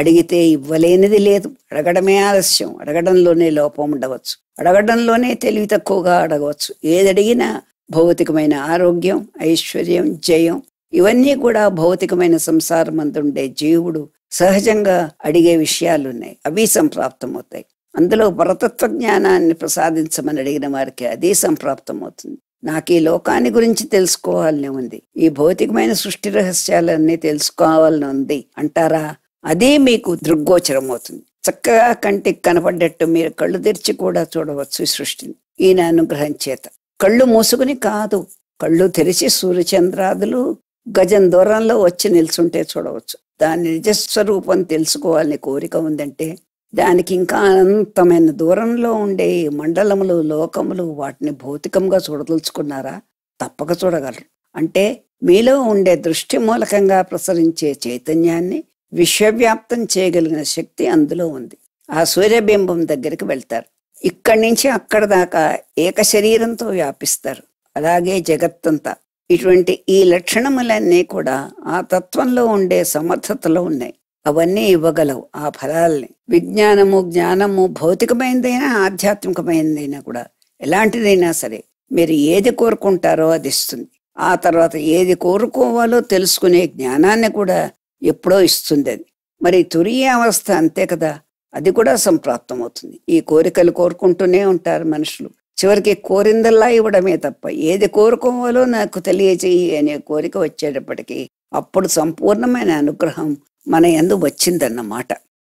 అడిగితే ఇవ్వలేనిది లేదు అడగడమే ఆలస్యం అడగడంలోనే లోపం ఉండవచ్చు అడగడంలోనే తెలివి తక్కువగా అడగవచ్చు ఏది అడిగినా భౌతికమైన ఆరోగ్యం ఐశ్వర్యం జయం ఇవన్నీ కూడా భౌతికమైన సంసారం అందుండే జీవుడు సహజంగా అడిగే విషయాలు ఉన్నాయి అవి సంప్రాప్తమవుతాయి అందులో పరతత్వ జ్ఞానాన్ని ప్రసాదించమని అడిగిన వారికి అది సంప్రాప్తమవుతుంది నాకు ఈ లోకాన్ని గురించి తెలుసుకోవాలని ఉంది ఈ భౌతికమైన సృష్టి రహస్యాలన్నీ తెలుసుకోవాలని ఉంది అంటారా అదే మీకు దృగ్గోచరం అవుతుంది చక్కగా కంటికి కనపడ్డట్టు మీరు కళ్ళు తెరిచి కూడా చూడవచ్చు ఈ సృష్టిని ఈయన అనుగ్రహం చేత కళ్ళు మూసుకుని కాదు కళ్ళు తెరిచి సూర్యచంద్రాదులు గజం దూరంలో వచ్చి నిల్చుంటే చూడవచ్చు దాని నిజస్వరూపం తెలుసుకోవాలని కోరిక ఉందంటే దానికి ఇంకా అనంతమైన దూరంలో ఉండే మండలములు లోకములు వాటిని భౌతికంగా చూడదలుచుకున్నారా తప్పక చూడగలరు అంటే మీలో ఉండే దృష్టి మూలకంగా ప్రసరించే చైతన్యాన్ని విశ్వవ్యాప్తం చేయగలిగిన శక్తి అందులో ఉంది ఆ సూర్యబింబం దగ్గరికి వెళ్తారు ఇక్కడి నుంచి అక్కడ దాకా ఏక శరీరంతో వ్యాపిస్తారు అలాగే జగత్తంతా ఇటువంటి ఈ లక్షణములన్నీ కూడా ఆ తత్వంలో ఉండే సమర్థతలో ఉన్నాయి అవన్నీ ఇవ్వగలవు ఆ ఫలాల్ని విజ్ఞానము జ్ఞానము భౌతికమైనదైనా ఆధ్యాత్మికమైనదైనా కూడా ఎలాంటిదైనా సరే మీరు ఏది కోరుకుంటారో అది ఇస్తుంది ఆ తర్వాత ఏది కోరుకోవాలో తెలుసుకునే జ్ఞానాన్ని కూడా ఎప్పుడో ఇస్తుంది అది మరి తురియే అవస్థ అంతే కదా అది కూడా సంప్రాప్తం అవుతుంది ఈ కోరికలు కోరుకుంటూనే ఉంటారు మనుషులు చివరికి కోరిందల్లా ఇవ్వడమే తప్ప ఏది కోరుకోవాలో నాకు తెలియజేయి అనే కోరిక వచ్చేటప్పటికీ అప్పుడు సంపూర్ణమైన అనుగ్రహం మన ఎందు వచ్చిందన్నమాట